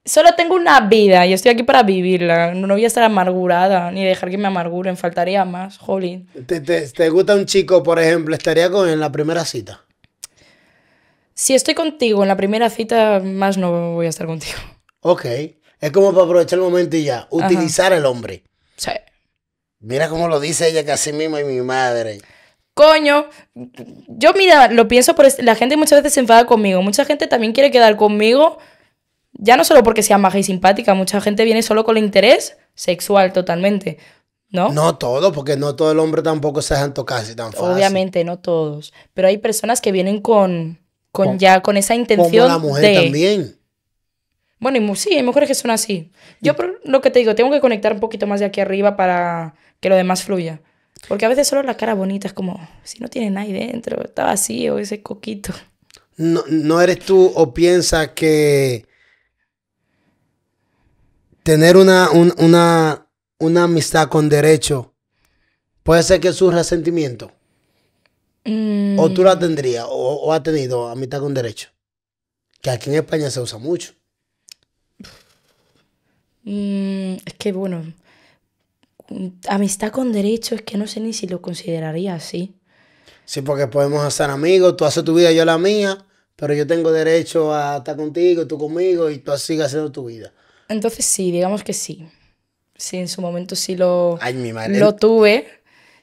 solo tengo una vida, y estoy aquí para vivirla, no voy a estar amargurada, ni dejar que me amarguren, faltaría más, jolín. ¿Te, gusta un chico, por ejemplo, estaría con en la primera cita? Si estoy contigo en la primera cita, más no voy a estar contigo. Ok. Es como para aprovechar el momento y ya. Utilizar el hombre. Sí. Mira cómo lo dice ella, que así mismo y mi madre. Coño, yo mira, lo pienso por este, la gente muchas veces se enfada conmigo. Mucha gente también quiere quedar conmigo, ya no solo porque sea maja y simpática, mucha gente viene solo con el interés sexual totalmente. ¿No? No todo, porque no todo el hombre tampoco se dejan tocar así tan fácil. Obviamente, no todos. Pero hay personas que vienen con con, ya con esa intención. Como la mujer también. Bueno, y sí, hay mujeres que son así. Yo lo que te digo, tengo que conectar un poquito más de aquí arriba para que lo demás fluya. Porque a veces solo la cara bonita es como, si no tiene nadie dentro, está vacío ese coquito. No, no eres tú o piensas que tener una, una amistad con derecho puede ser que surja resentimiento? Mm. ¿O tú la tendrías o, has tenido amistad con derecho? Que aquí en España se usa mucho. Mm, es que bueno, amistad con derecho es que no sé ni si lo consideraría así. Sí, porque podemos hacer amigos, tú haces tu vida, yo la mía, pero yo tengo derecho a estar contigo, tú conmigo y tú sigas haciendo tu vida. Entonces sí, digamos que sí. Sí, en su momento sí lo, lo tuve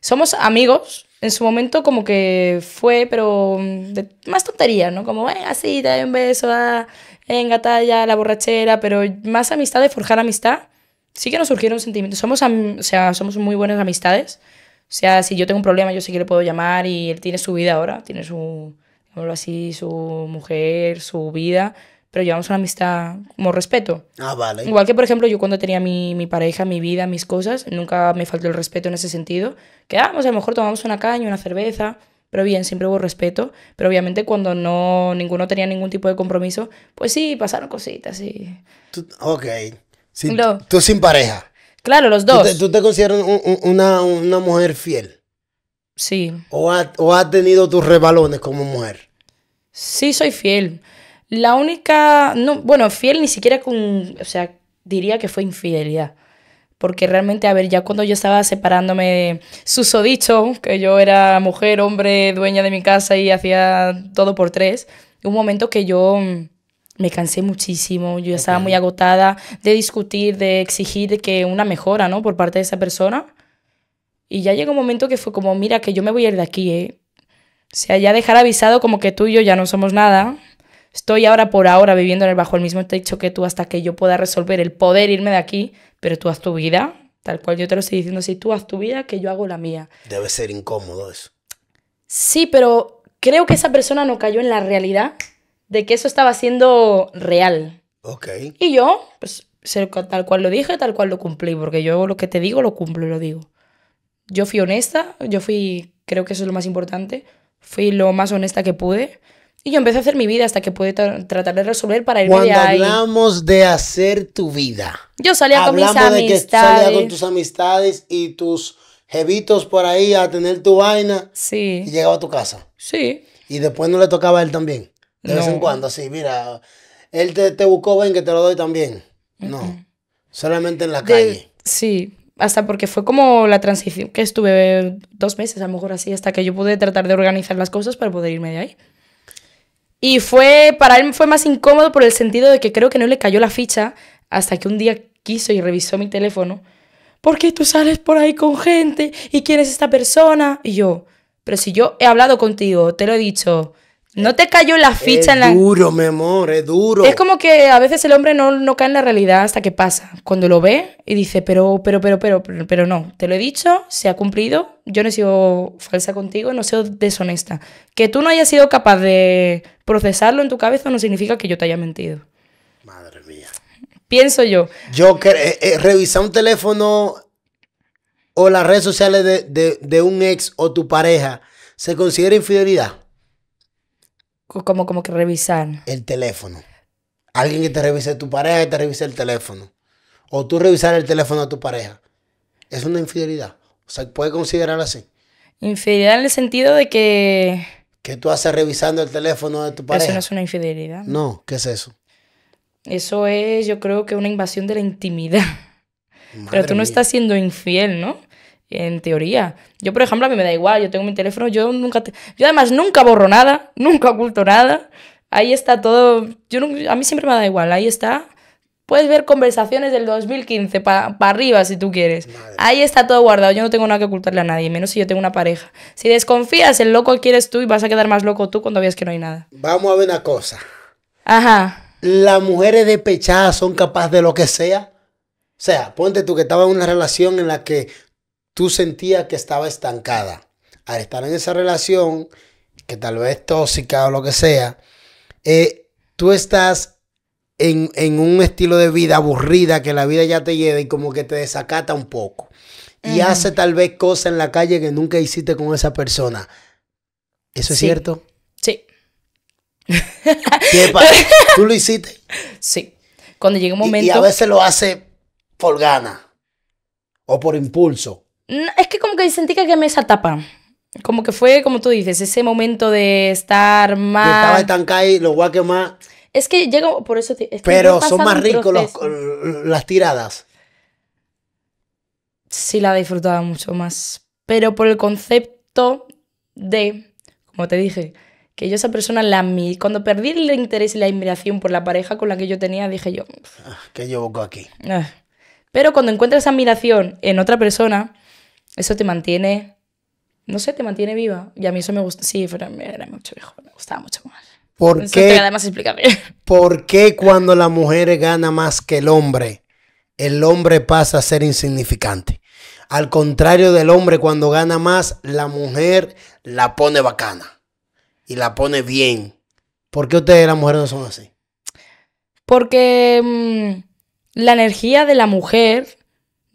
somos amigos. En su momento como que fue, pero mm, de más tontería, ¿no? Como, venga, así te doy un beso, en ah, venga, talla, la borrachera, pero más amistad de forjar amistad. Sí que nos surgieron sentimientos. Somos, o sea, somos muy buenas amistades. O sea, si yo tengo un problema, yo sí que le puedo llamar y él tiene su vida ahora, tiene su, así, su mujer, su vida pero llevamos una amistad como respeto. Ah, vale. Igual que, por ejemplo, yo cuando tenía mi, mi pareja, mi vida, mis cosas, nunca me faltó el respeto en ese sentido. Quedamos, a lo mejor tomamos una caña, una cerveza, pero bien, siempre hubo respeto. Pero obviamente cuando no ninguno tenía ningún tipo de compromiso, pues sí, pasaron cositas y... ok. Tú sin pareja. Claro, los dos. ¿Tú te, consideras una, mujer fiel? Sí. ¿O has o ha tenido tus rebalones como mujer? Sí, soy fiel. La única, no, bueno, fiel ni siquiera con, o sea, diría que fue infidelidad. Porque realmente, a ver, ya cuando yo estaba separándome de susodicho, que yo era mujer, hombre, dueña de mi casa y hacía todo por tres, un momento que yo mm, me cansé muchísimo, yo ya estaba muy agotada de discutir, de exigir que una mejora, ¿no? Por parte de esa persona. Y ya llegó un momento que fue como, mira, que yo me voy a ir de aquí, ¿eh? O sea, ya dejar avisado como que tú y yo ya no somos nada, Estoy ahora por ahora viviendo en el bajo el mismo techo que tú hasta que yo pueda resolver el poder irme de aquí, pero tú haz tu vida, tal cual yo te lo estoy diciendo, si tú haz tu vida, que yo hago la mía. Debe ser incómodo eso. Sí, pero creo que esa persona no cayó en la realidad de que eso estaba siendo real. Ok. Y yo, pues, tal cual lo dije, tal cual lo cumplí, porque yo lo que te digo lo cumplo y lo digo. Yo fui honesta, yo fui, creo que eso es lo más importante, fui lo más honesta que pude y yo empecé a hacer mi vida hasta que pude tratar de resolver para irme de ahí. hablamos de hacer tu vida. Yo salía con mis amistades. de salía con tus amistades y tus jevitos por ahí a tener tu vaina. Sí. Y llegaba a tu casa. Sí. Y después no le tocaba a él también. De vez en cuando, así, mira, él te, buscó, ven que te lo doy también. No. Solamente en la calle. Sí, hasta porque fue como la transición que estuve dos meses, a lo mejor así, hasta que yo pude tratar de organizar las cosas para poder irme de ahí. Y fue, para él fue más incómodo por el sentido de que creo que no le cayó la ficha hasta que un día quiso y revisó mi teléfono. ¿Por qué tú sales por ahí con gente? ¿Y quién es esta persona? Y yo, pero si yo he hablado contigo, te lo he dicho, no te cayó la ficha en la. Es duro, mi amor, es duro. Es como que a veces el hombre no, no, cae en la realidad hasta que pasa. Cuando lo ve y dice, pero, pero, pero, pero, pero, no. Te lo he dicho, se ha cumplido. Yo no he sido falsa contigo, no he sido deshonesta. Que tú no hayas sido capaz de procesarlo en tu cabeza no significa que yo te haya mentido. Madre mía. Pienso yo. Yo que eh, eh, revisar un teléfono o las redes sociales de un ex o tu pareja se considera infidelidad como, como que revisar. El teléfono. Alguien que te revise tu pareja y te revise el teléfono. O tú revisar el teléfono de tu pareja. Es una infidelidad. O sea, puede considerar así. Infidelidad en el sentido de que. Que tú haces revisando el teléfono de tu pareja. Eso no es una infidelidad. No, ¿qué es eso? Eso es, yo creo que una invasión de la intimidad. Pero tú no estás siendo infiel, ¿no? en teoría. Yo, por ejemplo, a mí me da igual, yo tengo mi teléfono, yo nunca... Yo además nunca borro nada, (laughs) nunca oculto nada. Ahí está todo... Yo A mí siempre me da igual, ahí está. Puedes ver conversaciones del 2015 para arriba si tú quieres. Ahí está todo guardado, yo no tengo nada que ocultarle a nadie, menos si yo tengo una pareja. Si desconfías, el loco quieres tú y vas a quedar más loco tú cuando veas que no hay nada. Vamos a ver una cosa. Ajá. Las mujeres despechadas son capaces de lo que sea. O sea, ponte tú que estabas en una relación en la que tú sentías que estaba estancada. Al estar en esa relación, que tal vez tóxica o lo que sea, eh, tú estás en, un estilo de vida aburrida que la vida ya te lleva y como que te desacata un poco. Y hace tal vez cosas en la calle que nunca hiciste con esa persona. ¿Eso es sí. cierto? Sí. (laughs) ¿Tú lo hiciste? Sí. Cuando llega un momento. y a veces lo hace por gana o por impulso. Es que como que sentí que me esa tapa. Como que fue, como tú dices, ese momento de estar más... y lo más... Es que llego por eso... Pero son más ricos las tiradas. Sí, la disfrutaba mucho más. Pero por el concepto de, como te dije, que yo esa persona la cuando perdí el interés y la admiración por la pareja con la que yo tenía, dije yo, ah, ¿qué yo aquí? Ah". Pero cuando encuentras admiración en otra persona, eso te mantiene, no sé, te mantiene viva. Y a mí eso me gusta, sí, pero era mucho mejor, me gustaba mucho más. ¿Por qué, además explicaré. (laughs) ¿Por qué cuando la mujer gana más que el hombre, el hombre pasa a ser insignificante? Al contrario del hombre, cuando gana más, la mujer la pone bacana y la pone bien. ¿Por qué ustedes las mujeres no son así? Porque mm, la energía de la mujer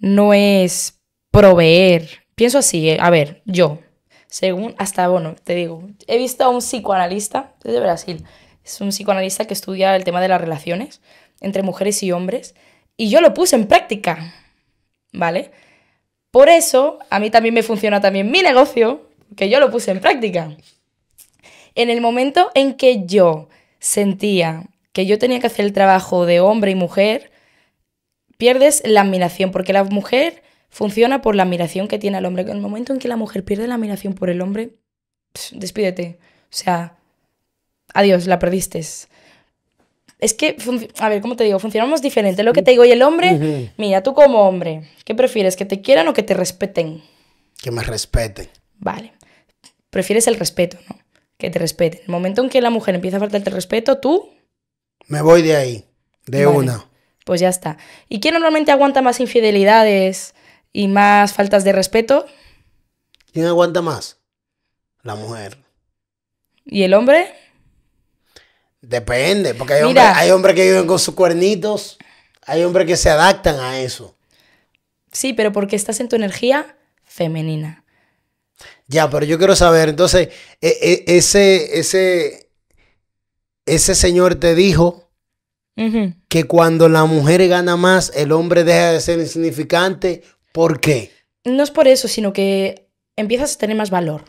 no es proveer. Pienso así, eh, a ver, yo, según hasta, bueno, te digo, he visto a un psicoanalista De Brasil, es un psicoanalista que estudia el tema de las relaciones entre mujeres y hombres, y yo lo puse en práctica, ¿vale? Por eso, a mí también me funciona también mi negocio, que yo lo puse en práctica. En el momento en que yo sentía que yo tenía que hacer el trabajo de hombre y mujer, pierdes la admiración, porque la mujer Funciona por la admiración que tiene al hombre. En el momento en que la mujer pierde la admiración por el hombre, despídete. O sea, adiós, la perdiste. Es que, a ver, ¿cómo te digo? Funcionamos diferente. Lo que te digo, y el hombre, mira, tú como hombre, ¿qué prefieres? ¿Que te quieran o que te respeten? Que me respeten. Vale. Prefieres el respeto, ¿no? Que te respeten. En El momento en que la mujer empieza a faltarte respeto, tú. Me voy de ahí, de una. Pues ya está. ¿Y quién normalmente aguanta más infidelidades? y más faltas de respeto. ¿Quién aguanta más? La mujer. ¿Y el hombre? Depende, porque hay, hombres, que viven con sus cuernitos, hay hombres que se adaptan a eso. Sí, pero porque estás en tu energía femenina. Ya, pero yo quiero saber, entonces, e, e, ese, ese, ese señor te dijo que cuando la mujer gana más, el hombre deja de ser insignificante ¿Por qué? No es por eso, sino que empiezas a tener más valor.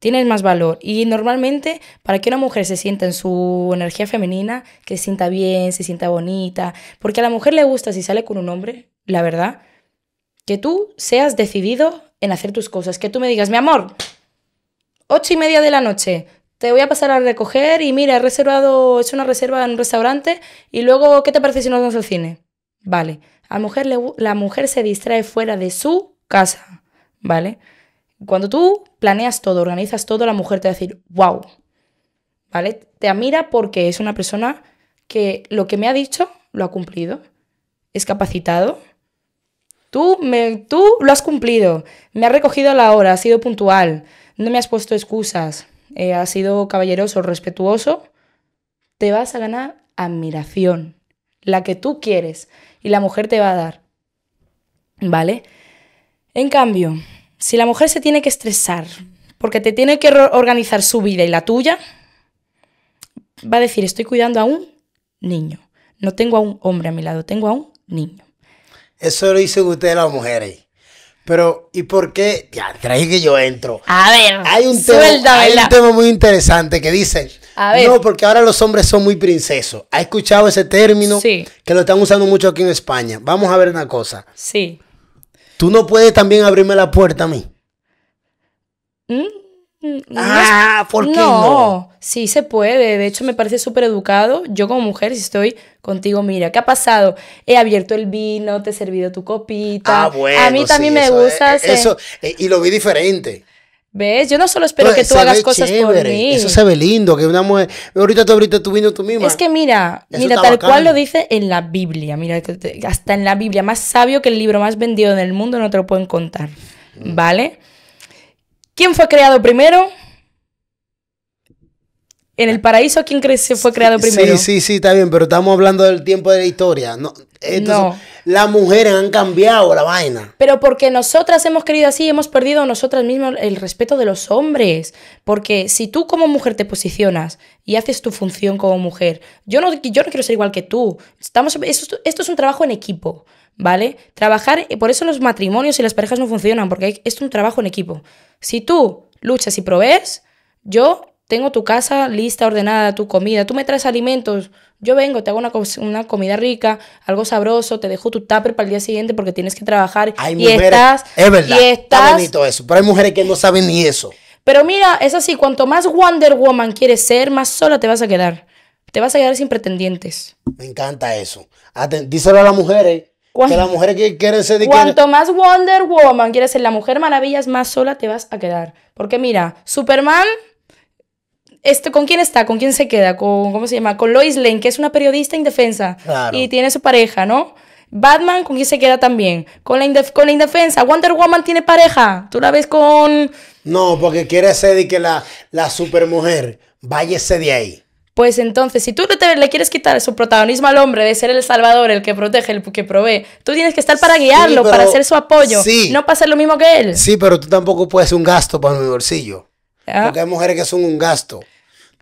Tienes más valor. Y normalmente, para que una mujer se sienta en su energía femenina, que se sienta bien, se sienta bonita, porque a la mujer le gusta si sale con un hombre, la verdad, que tú seas decidido en hacer tus cosas, que tú me digas, mi amor, ocho y media de la noche, te voy a pasar a recoger y mira, he reservado, he hecho una reserva en un restaurante y luego, ¿qué te parece si nos vamos al cine? Vale la mujer se distrae fuera de su casa, ¿vale? Cuando tú planeas todo, organizas todo, la mujer te va a decir, wow, ¿vale? Te admira porque es una persona que lo que me ha dicho lo ha cumplido, es capacitado, tú, tú lo has cumplido, me has recogido a la hora, ha sido puntual, no me has puesto excusas, eh, ha sido caballeroso, respetuoso, te vas a ganar admiración la que tú quieres, y la mujer te va a dar. ¿Vale? En cambio, si la mujer se tiene que estresar porque te tiene que organizar su vida y la tuya, va a decir, estoy cuidando a un niño. No tengo a un hombre a mi lado, tengo a un niño. Eso lo dicen ustedes las mujeres. Pero, ¿y por qué? Ya, trae que yo entro. A ver, hay un tema, hay un tema muy interesante que dice, no, porque ahora los hombres son muy princesos. ¿Ha escuchado ese término? Sí. Que lo están usando mucho aquí en España. Vamos a ver una cosa. Sí. Tú no puedes también abrirme la puerta a mí. Mm, mm, ah, ¿por qué no? no? Sí se puede. De hecho, me parece súper educado. Yo como mujer, si estoy contigo, mira, ¿qué ha pasado? He abierto el vino, te he servido tu copita. Ah, bueno, a mí también me gusta. Eso, eh, y lo vi diferente. ¿Ves? Yo no solo espero que tú hagas cosas por mí. Eso se ve lindo, que una mujer. Ahorita tú ahorita tú vino tú misma. Es que mira, mira, tal cual lo dice en la Biblia. Mira, hasta en la Biblia, más sabio que el libro más vendido en el mundo, no te lo pueden contar. Mm. ¿Vale? ¿Quién fue creado primero? En el paraíso, quién fue creado primero? Sí, sí, sí, está bien, pero estamos hablando del tiempo de la historia. No, Las mujeres han cambiado la vaina. Pero porque nosotras hemos querido así, hemos perdido nosotras mismas el respeto de los hombres. Porque si tú como mujer te posicionas y haces tu función como mujer, yo no, yo no quiero ser igual que tú. Estamos, esto, es un trabajo en equipo, ¿vale? Trabajar, eh, por eso los matrimonios y las parejas no funcionan, porque esto es un trabajo en equipo. Si tú luchas y provees, yo tengo tu casa lista, ordenada, tu comida, tú me traes alimentos, yo vengo, te hago una, comida rica, algo sabroso, te dejo tu tupper para el día siguiente porque tienes que trabajar. y estás, es verdad, está bonito eso, pero hay mujeres que no saben ni eso. Pero mira, es así, cuanto más Wonder Woman quieres ser, más sola te vas a quedar. Te vas a quedar sin pretendientes. Me encanta eso. díselo a las mujeres. Que las mujeres que quieren ser... Cuanto más Wonder Woman quieres ser la mujer maravillas, más sola te vas a quedar. Porque mira, Superman este, ¿con quién está? ¿Con quién se queda? ¿Con, ¿Cómo se llama? Con Lois Lane, que es una periodista indefensa. Y tiene su pareja, ¿no? Batman, ¿con quién se queda también? Con la, con indefensa. Wonder Woman tiene pareja. Tú la ves con... No, porque quiere ser de que la, la supermujer. Váyese de ahí. Pues entonces, si tú te, le quieres quitar su protagonismo al hombre de ser el salvador, el que protege, el que provee, tú tienes que estar para guiarlo, para ser su apoyo, sí. no para ser lo mismo que él. Sí, pero tú tampoco puedes un gasto para mi bolsillo. Ah. Porque hay mujeres que son un gasto.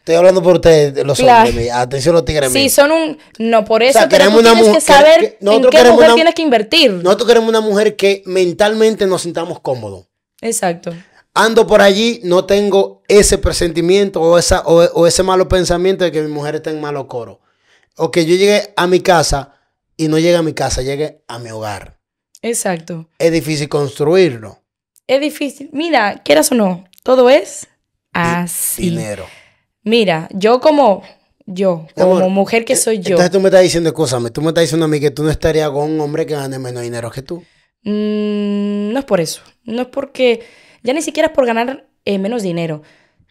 Estoy hablando por ustedes, los hombres, atención los tigres. Sí, son un... No, por eso o queremos una que saber en qué mujer tienes que invertir. Nosotros queremos una mujer que mentalmente nos sintamos cómodos. Exacto. Ando por allí, no tengo ese presentimiento o, esa, o, ese malo pensamiento de que mi mujer está en malo coro. O que yo llegue a mi casa y no llegue a mi casa, llegue a mi hogar. Exacto. Es difícil construirlo. Es difícil. Mira, quieras o no, todo es así. Dinero. Mira, yo como yo, como mujer que eh, soy yo. Entonces tú me estás diciendo, cosas, tú me estás diciendo a mí que tú no estarías con un hombre que gane menos dinero que tú. Mm, no es por eso. No es porque. Ya ni siquiera es por ganar eh, menos dinero.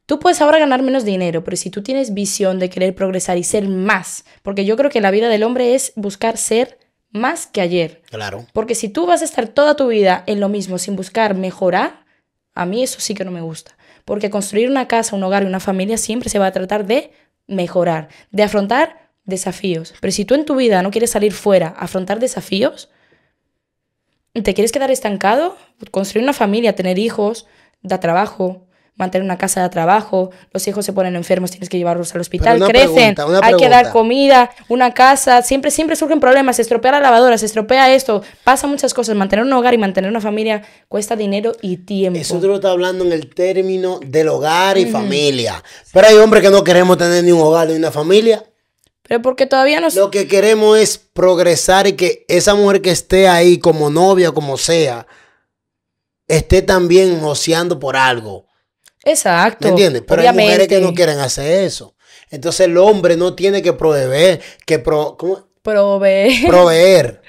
Tú puedes ahora ganar menos dinero, pero si tú tienes visión de querer progresar y ser más, porque yo creo que la vida del hombre es buscar ser más que ayer. Claro. Porque si tú vas a estar toda tu vida en lo mismo sin buscar mejorar, a mí eso sí que no me gusta porque construir una casa, un hogar y una familia siempre se va a tratar de mejorar, de afrontar desafíos. Pero si tú en tu vida no quieres salir fuera, afrontar desafíos, te quieres quedar estancado, construir una familia, tener hijos, dar trabajo, mantener una casa de trabajo, los hijos se ponen enfermos, tienes que llevarlos al hospital, crecen, hay que dar comida, una casa, siempre, siempre surgen problemas, se estropea la lavadora, se estropea esto, pasa muchas cosas, mantener un hogar y mantener una familia cuesta dinero y tiempo. Eso tú lo estás hablando en el término del hogar y familia, pero hay hombres que no queremos tener ni un hogar ni una familia. Pero porque todavía no... Lo que queremos es progresar y que esa mujer que esté ahí como novia, como sea, esté también oceando por algo. Exacto. ¿Me entiendes? Pero hay mujeres que no quieren hacer eso. Entonces el hombre no tiene que proveer, que pro, ¿cómo? proveer. (laughs) Proveer.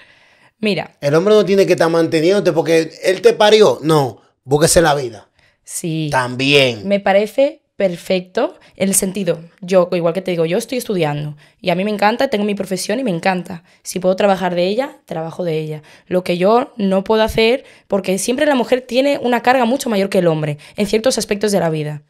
Mira. El hombre no tiene que estar manteniéndote porque él te parió. No, búsquese la vida. Sí. También. Me parece perfecto en el sentido, yo, igual que te digo, yo estoy estudiando y a mí me encanta, tengo mi profesión y me encanta. Si puedo trabajar de ella, trabajo de ella. Lo que yo no puedo hacer, porque siempre la mujer tiene una carga mucho mayor que el hombre en ciertos aspectos de la vida.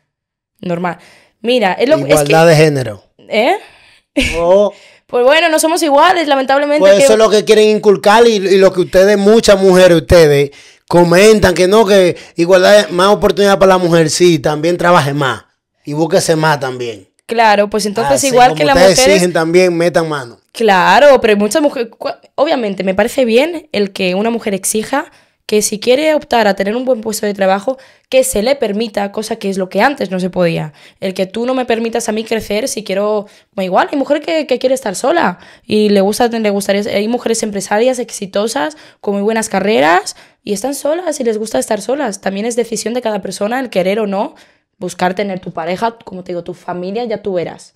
Normal. Mira, es lo Igualdad de género. ¿Eh? (laughs) pues bueno, no somos iguales, lamentablemente. Pues eso es lo que quieren inculcar y, lo que ustedes, muchas mujeres, ustedes comentan que no, que igualdad, más oportunidad para la mujer, sí, también trabaje más y búsquese más también. Claro, pues entonces ah, igual que las mujeres... exigen también, metan mano. Claro, pero muchas mujeres... Obviamente, me parece bien el que una mujer exija que si quiere optar a tener un buen puesto de trabajo, que se le permita, cosa que es lo que antes no se podía. El que tú no me permitas a mí crecer si quiero... Bueno, igual, hay mujeres que, que, quiere estar sola y le, gusta, le gustaría... Hay mujeres empresarias exitosas, con muy buenas carreras, y están solas y les gusta estar solas. También es decisión de cada persona el querer o no buscar tener tu pareja, como te digo, tu familia, ya tú verás.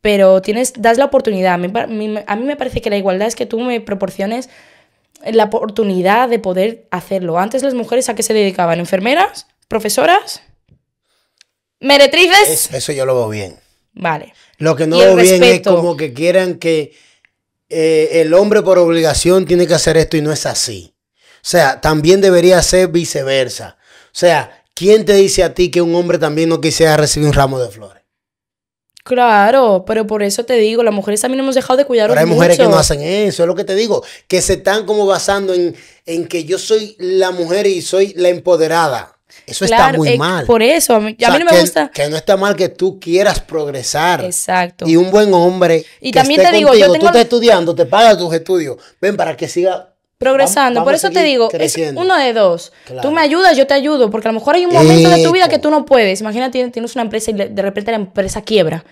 Pero tienes, das la oportunidad. A mí, me parece que la igualdad es que tú me proporciones la oportunidad de poder hacerlo. Antes las mujeres a qué se dedicaban? ¿Enfermeras? ¿Profesoras? ¿Meretrices? Eso, yo lo veo bien. Vale. Lo que no veo bien es como que quieran que eh, el hombre por obligación tiene que hacer esto y no es así. O sea, también debería ser viceversa. O sea, ¿Quién te dice a ti que un hombre también no quisiera recibir un ramo de flores? Claro, pero por eso te digo, las mujeres también hemos dejado de cuidar Pero hay mujeres que no hacen eso, es lo que te digo, que se están como basando en, que yo soy la mujer y soy la empoderada. Eso está muy mal. Por eso, a mí, a mí no me gusta. Que no está mal que tú quieras progresar. Exacto. Y un buen hombre. Y también te digo, tú estás estudiando, te pagas tus estudios. Ven para que siga Progresando. Por eso te digo, es uno de dos. Tú me ayudas, yo te ayudo, porque a lo mejor hay un momento de tu vida que tú no puedes. Imagínate, tienes una empresa y de repente la empresa quiebra.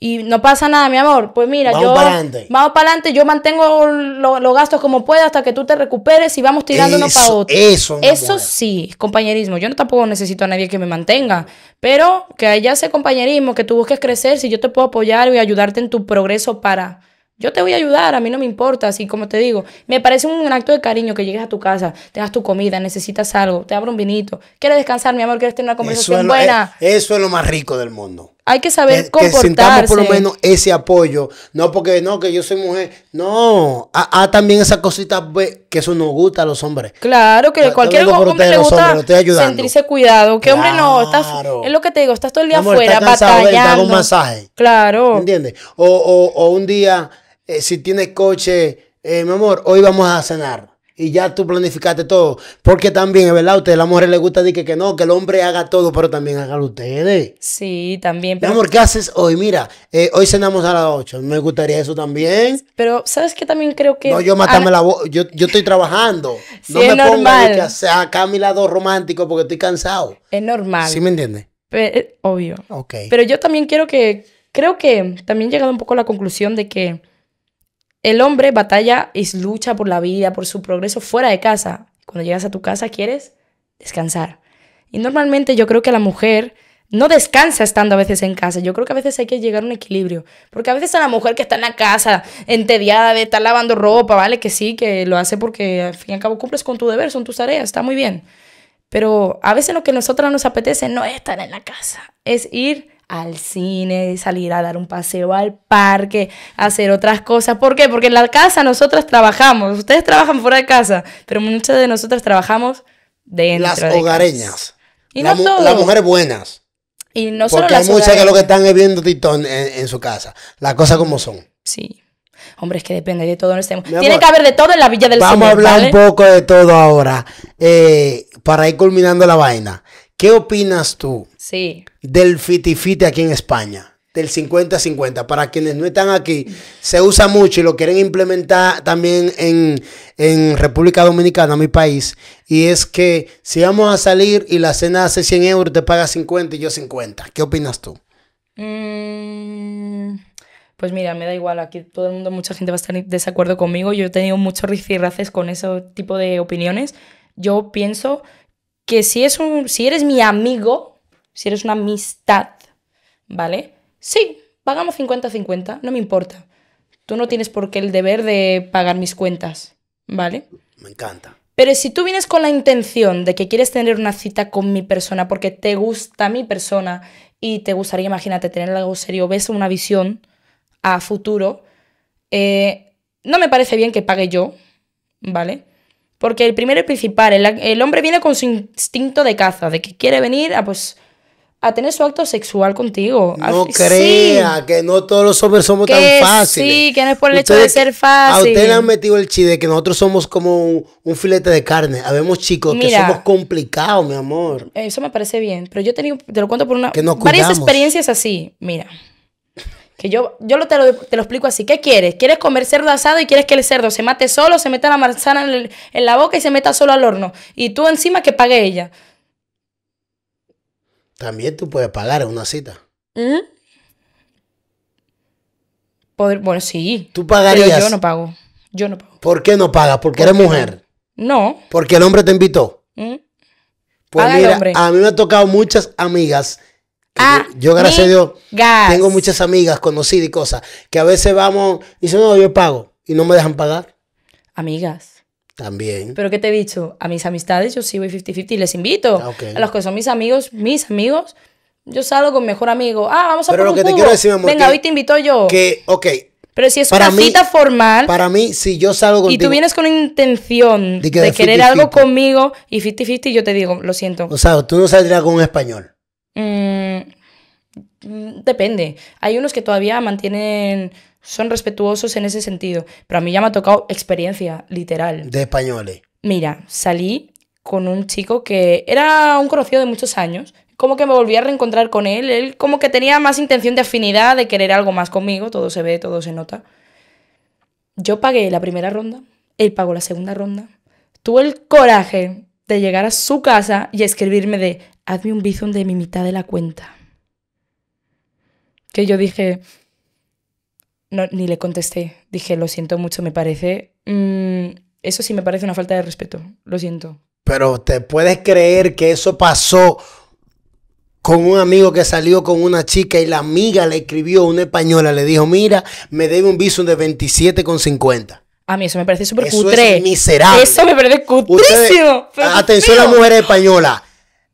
Y no pasa nada, mi amor. Pues mira, vamos yo. Para adelante. Vamos para adelante. Yo mantengo los gastos como pueda hasta que tú te recuperes y vamos tirando uno para otro. Eso, sí, compañerismo. Yo no tampoco necesito a nadie que me mantenga. Pero que haya ese compañerismo, que tú busques crecer, si yo te puedo apoyar y ayudarte en tu progreso para yo te voy a ayudar, a mí no me importa, así como te digo. Me parece un acto de cariño que llegues a tu casa, tengas tu comida, necesitas algo, te abro un vinito. ¿Quieres descansar, mi amor? ¿Quieres tener una conversación eh, buena? eso es lo más rico del mundo. Hay que saber comportarse. Que sintamos por lo menos ese apoyo. No porque no, que yo soy mujer. No. A, también esa cosita. que eso nos gusta a los hombres. Claro, que cualquier hombre le gusta hombres, sentirse cuidado. Que hombre no, es lo que te digo, estás todo el día afuera batallando. De, un masaje. Claro. ¿Entiendes? O, o, o un día eh, si tienes coche, eh, mi amor, hoy vamos a cenar. Y ya tú planificaste todo. Porque también, ¿verdad? A ustedes, a mujer mujer gusta decir que, no, que el hombre haga todo, pero también hágalo ustedes. Sí, también. Mi amor, ¿qué haces hoy? Mira, eh, hoy cenamos a las 8. Me gustaría eso también. Pero, ¿sabes qué? También creo que. No, yo matame la voz. Yo, estoy trabajando. (laughs) sí, no me pongas acá a mi lado romántico porque estoy cansado. Es normal. ¿Sí me entiendes? obvio. Ok. Pero yo también quiero que. Creo que también he llegado un poco a la conclusión de que el hombre batalla y lucha por la vida, por su progreso fuera de casa. Cuando llegas a tu casa quieres descansar. Y normalmente yo creo que la mujer no descansa estando a veces en casa. Yo creo que a veces hay que llegar a un equilibrio. Porque a veces a la mujer que está en la casa, entediada de estar lavando ropa, ¿vale? Que sí, que lo hace porque al fin y al cabo cumples con tu deber, son tus tareas, está muy bien. Pero a veces lo que a nosotras nos apetece no es estar en la casa, es ir al cine, salir a dar un paseo al parque, hacer otras cosas. ¿Por qué? Porque en la casa nosotras trabajamos. Ustedes trabajan fuera de casa, pero muchas de nosotras trabajamos dentro Las hogareñas. Y no Las mujeres buenas. Y no las muchas que lo que están viendo Tito en, su casa. Las cosas como son. Sí. Hombre, que depende de todo. Este... Tiene que haber de todo en la Villa del Vamos a hablar un poco de todo ahora. Eh, para ir culminando la vaina. ¿Qué opinas tú sí. del fitifite aquí en España? Del 50-50. Para quienes no están aquí, se usa mucho y lo quieren implementar también en, República Dominicana, mi país. Y es que si vamos a salir y la cena hace 100 euros, te paga 50 y yo 50. ¿Qué opinas tú? Mm, pues mira, me da igual, aquí todo el mundo, mucha gente va a estar en desacuerdo conmigo. Yo he tenido muchos rifirraces con ese tipo de opiniones. Yo pienso que si, es un, si eres mi amigo, si eres una amistad, ¿vale? Sí, pagamos 50-50, no me importa. Tú no tienes por qué el deber de pagar mis cuentas, ¿vale? Me encanta. Pero si tú vienes con la intención de que quieres tener una cita con mi persona porque te gusta mi persona y te gustaría, imagínate, tener algo serio, ves una visión a futuro, eh, no me parece bien que pague yo, ¿vale? Porque el primero y principal, el, hombre viene con su instinto de caza, de que quiere venir a pues a tener su acto sexual contigo. No creía que no todos los hombres somos tan fáciles. Sí, que no es por el hecho de ser fácil. A usted le han metido el chide que nosotros somos como un, filete de carne. Habemos ah, chicos que somos complicados, mi amor. Eso me parece bien, pero yo he tenido, te lo cuento por una, que varias experiencias así. Mira, que yo, yo te, lo, te, lo, explico así. ¿Qué quieres? ¿Quieres comer cerdo asado y quieres que el cerdo se mate solo, se meta la manzana en, la boca y se meta solo al horno? Y tú encima que pague ella. También tú puedes pagar en una cita. Poder, bueno, sí. Tú pagarías. yo no pago. Yo no pago. ¿Por qué no pagas? ¿Porque eres mujer? No. ¿Porque el hombre te invitó? ¿Mm? a mí me ha tocado muchas amigas Ah, yo, gracias a Dios, tengo muchas amigas conocidas y cosas que a veces vamos y dicen, no, yo pago y no me dejan pagar. Amigas. También. Pero ¿qué te he dicho? A mis amistades yo sí voy 50-50 y les invito. Ah, a los que son mis amigos, mis amigos, yo salgo con mejor amigo. Ah, vamos a Pero que te quiero decir, Venga, hoy te invito yo. Que, ok. Pero si es una cita formal. Para mí, si yo salgo Y tú vienes con intención de, querer algo conmigo y 50-50, yo te digo, lo siento. O sea, tú no saldrías con un español. Mm, depende. Hay unos que todavía mantienen, son respetuosos en ese sentido, pero a mí ya me ha tocado experiencia, literal. De españoles. Mira, salí con un chico que era un conocido de muchos años, como que me volví a reencontrar con él, él como que tenía más intención de afinidad, de querer algo más conmigo, todo se ve, todo se nota. Yo pagué la primera ronda, él pagó la segunda ronda. Tuve el coraje de llegar a su casa y escribirme de, hazme un bizum de mi mitad de la cuenta. Que yo dije, ni le contesté. Dije, lo siento mucho, me parece... Mm, eso sí me parece una falta de respeto, lo siento. Pero te puedes creer que eso pasó con un amigo que salió con una chica y la amiga le escribió una española, le dijo, mira, me debe un visum de 27,50. A mí eso me parece súper cutre. Eso es miserable. Eso me parece cutrísimo. atención a las mujeres españolas.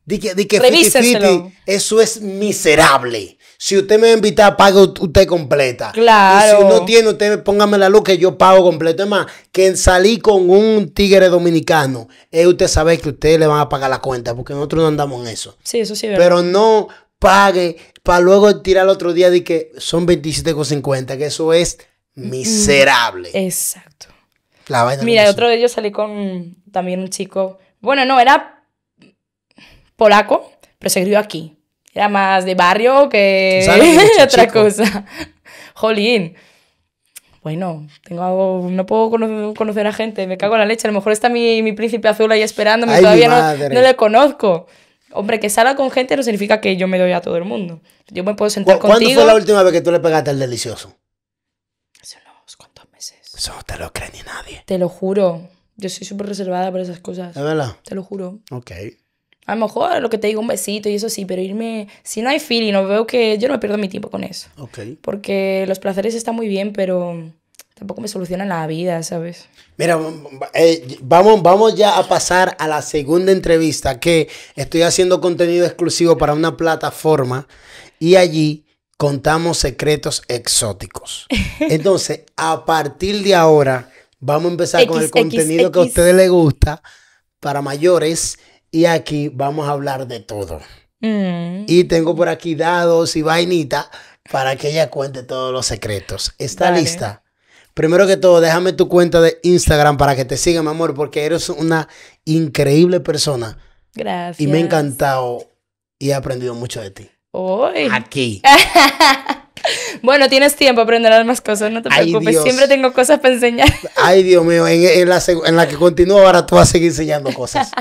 Di que, que eso es miserable. Si usted me va a invitar, usted completa. Claro. Y si no tiene, usted póngame la luz que yo pago completo. Es más, que salí con un tigre dominicano, eh, usted sabe que ustedes le van a pagar la cuenta, porque nosotros no andamos en eso. Sí, eso sí. Es Pero no pague para luego tirar el otro día de que son 27,50, que eso es miserable. Exacto. La Mira, otro de ellos salí con también un chico. Bueno, no, era polaco, pero se crió aquí. Era más de barrio que (laughs) otra cosa. (laughs) Jolín. Bueno, tengo no puedo conocer a gente, me cago en la leche. A lo mejor está mi, mi príncipe azul ahí esperándome, todavía no, le conozco. Hombre, que salga con gente no significa que yo me doy a todo el mundo. Yo me puedo sentar contigo. ¿Cuándo fue la última vez que tú le pegaste al delicioso? Hace unos cuantos meses. Eso no te lo cree ni nadie. Te lo juro. Yo soy súper reservada por esas cosas. ¿De verdad? Te lo juro. Ok. A lo mejor lo que te digo, un besito y eso sí, pero irme. Si no hay feeling, no veo que. Yo no me pierdo mi tiempo con eso. Ok. Porque los placeres están muy bien, pero tampoco me solucionan la vida, ¿sabes? Mira, eh, vamos, vamos ya a pasar a la segunda entrevista, que estoy haciendo contenido exclusivo para una plataforma y allí contamos secretos exóticos. (laughs) Entonces, a partir de ahora, vamos a empezar con el contenido que a ustedes les gusta para mayores y aquí vamos a hablar de todo. Mm. Y tengo por aquí dados y vainita para que ella cuente todos los secretos. ¿Está lista? Primero que todo, déjame tu cuenta de Instagram para que te siga, mi amor, porque eres una increíble persona. Gracias. Y me ha encantado y he aprendido mucho de ti. Aquí. (laughs) bueno, tienes tiempo, aprender más cosas, no te preocupes. Siempre tengo cosas para enseñar. Ay, Dios mío, en, la, en la que continúo ahora tú vas a seguir enseñando cosas. (laughs)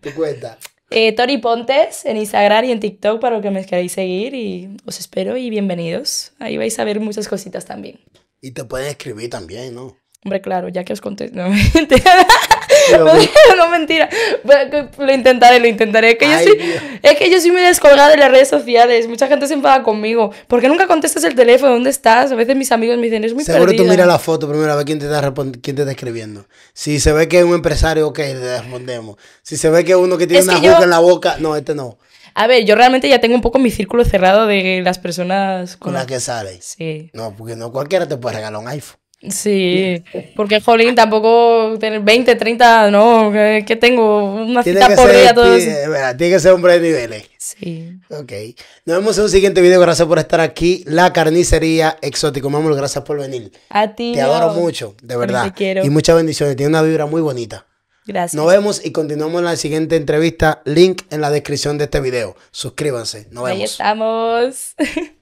tu cuenta. Eh, Tori Pontes en Instagram y en TikTok para los que me queráis seguir y os espero y bienvenidos. Ahí vais a ver muchas cositas también. Y te pueden escribir también, ¿no? Hombre, claro, ya que os conté. (laughs) (laughs) (laughs) no mentira. Lo intentaré, lo intentaré. Es que, yo soy, es que yo muy descolgada de las redes sociales. Mucha gente se enfada conmigo. ¿Por qué nunca contestas el teléfono? ¿Dónde estás? A veces mis amigos me dicen, es muy Seguro tú miras la foto primero a ver quién te, está quién te está escribiendo. Si se ve que es un empresario, ok, le respondemos. Si se ve que es uno que tiene una boca en la boca, no, este no. A ver, yo realmente ya tengo un poco mi círculo cerrado de las personas con, las que sales. Sí. No, porque no cualquiera te puede regalar un iPhone. Sí, porque jolín, tampoco tener 20, 30, no, que, tengo una cita por día todo tiene, eh, tiene que ser hombre de niveles. Sí. Ok. Nos vemos en un siguiente video. Gracias por estar aquí. La carnicería exótico. mamá, gracias por venir. A ti. Te adoro mucho, de verdad. quiero. Y muchas bendiciones. Tiene una vibra muy bonita. Gracias. Nos vemos y continuamos en la siguiente entrevista. Link en la descripción de este video. Suscríbanse. Nos vemos. Ahí estamos. (laughs)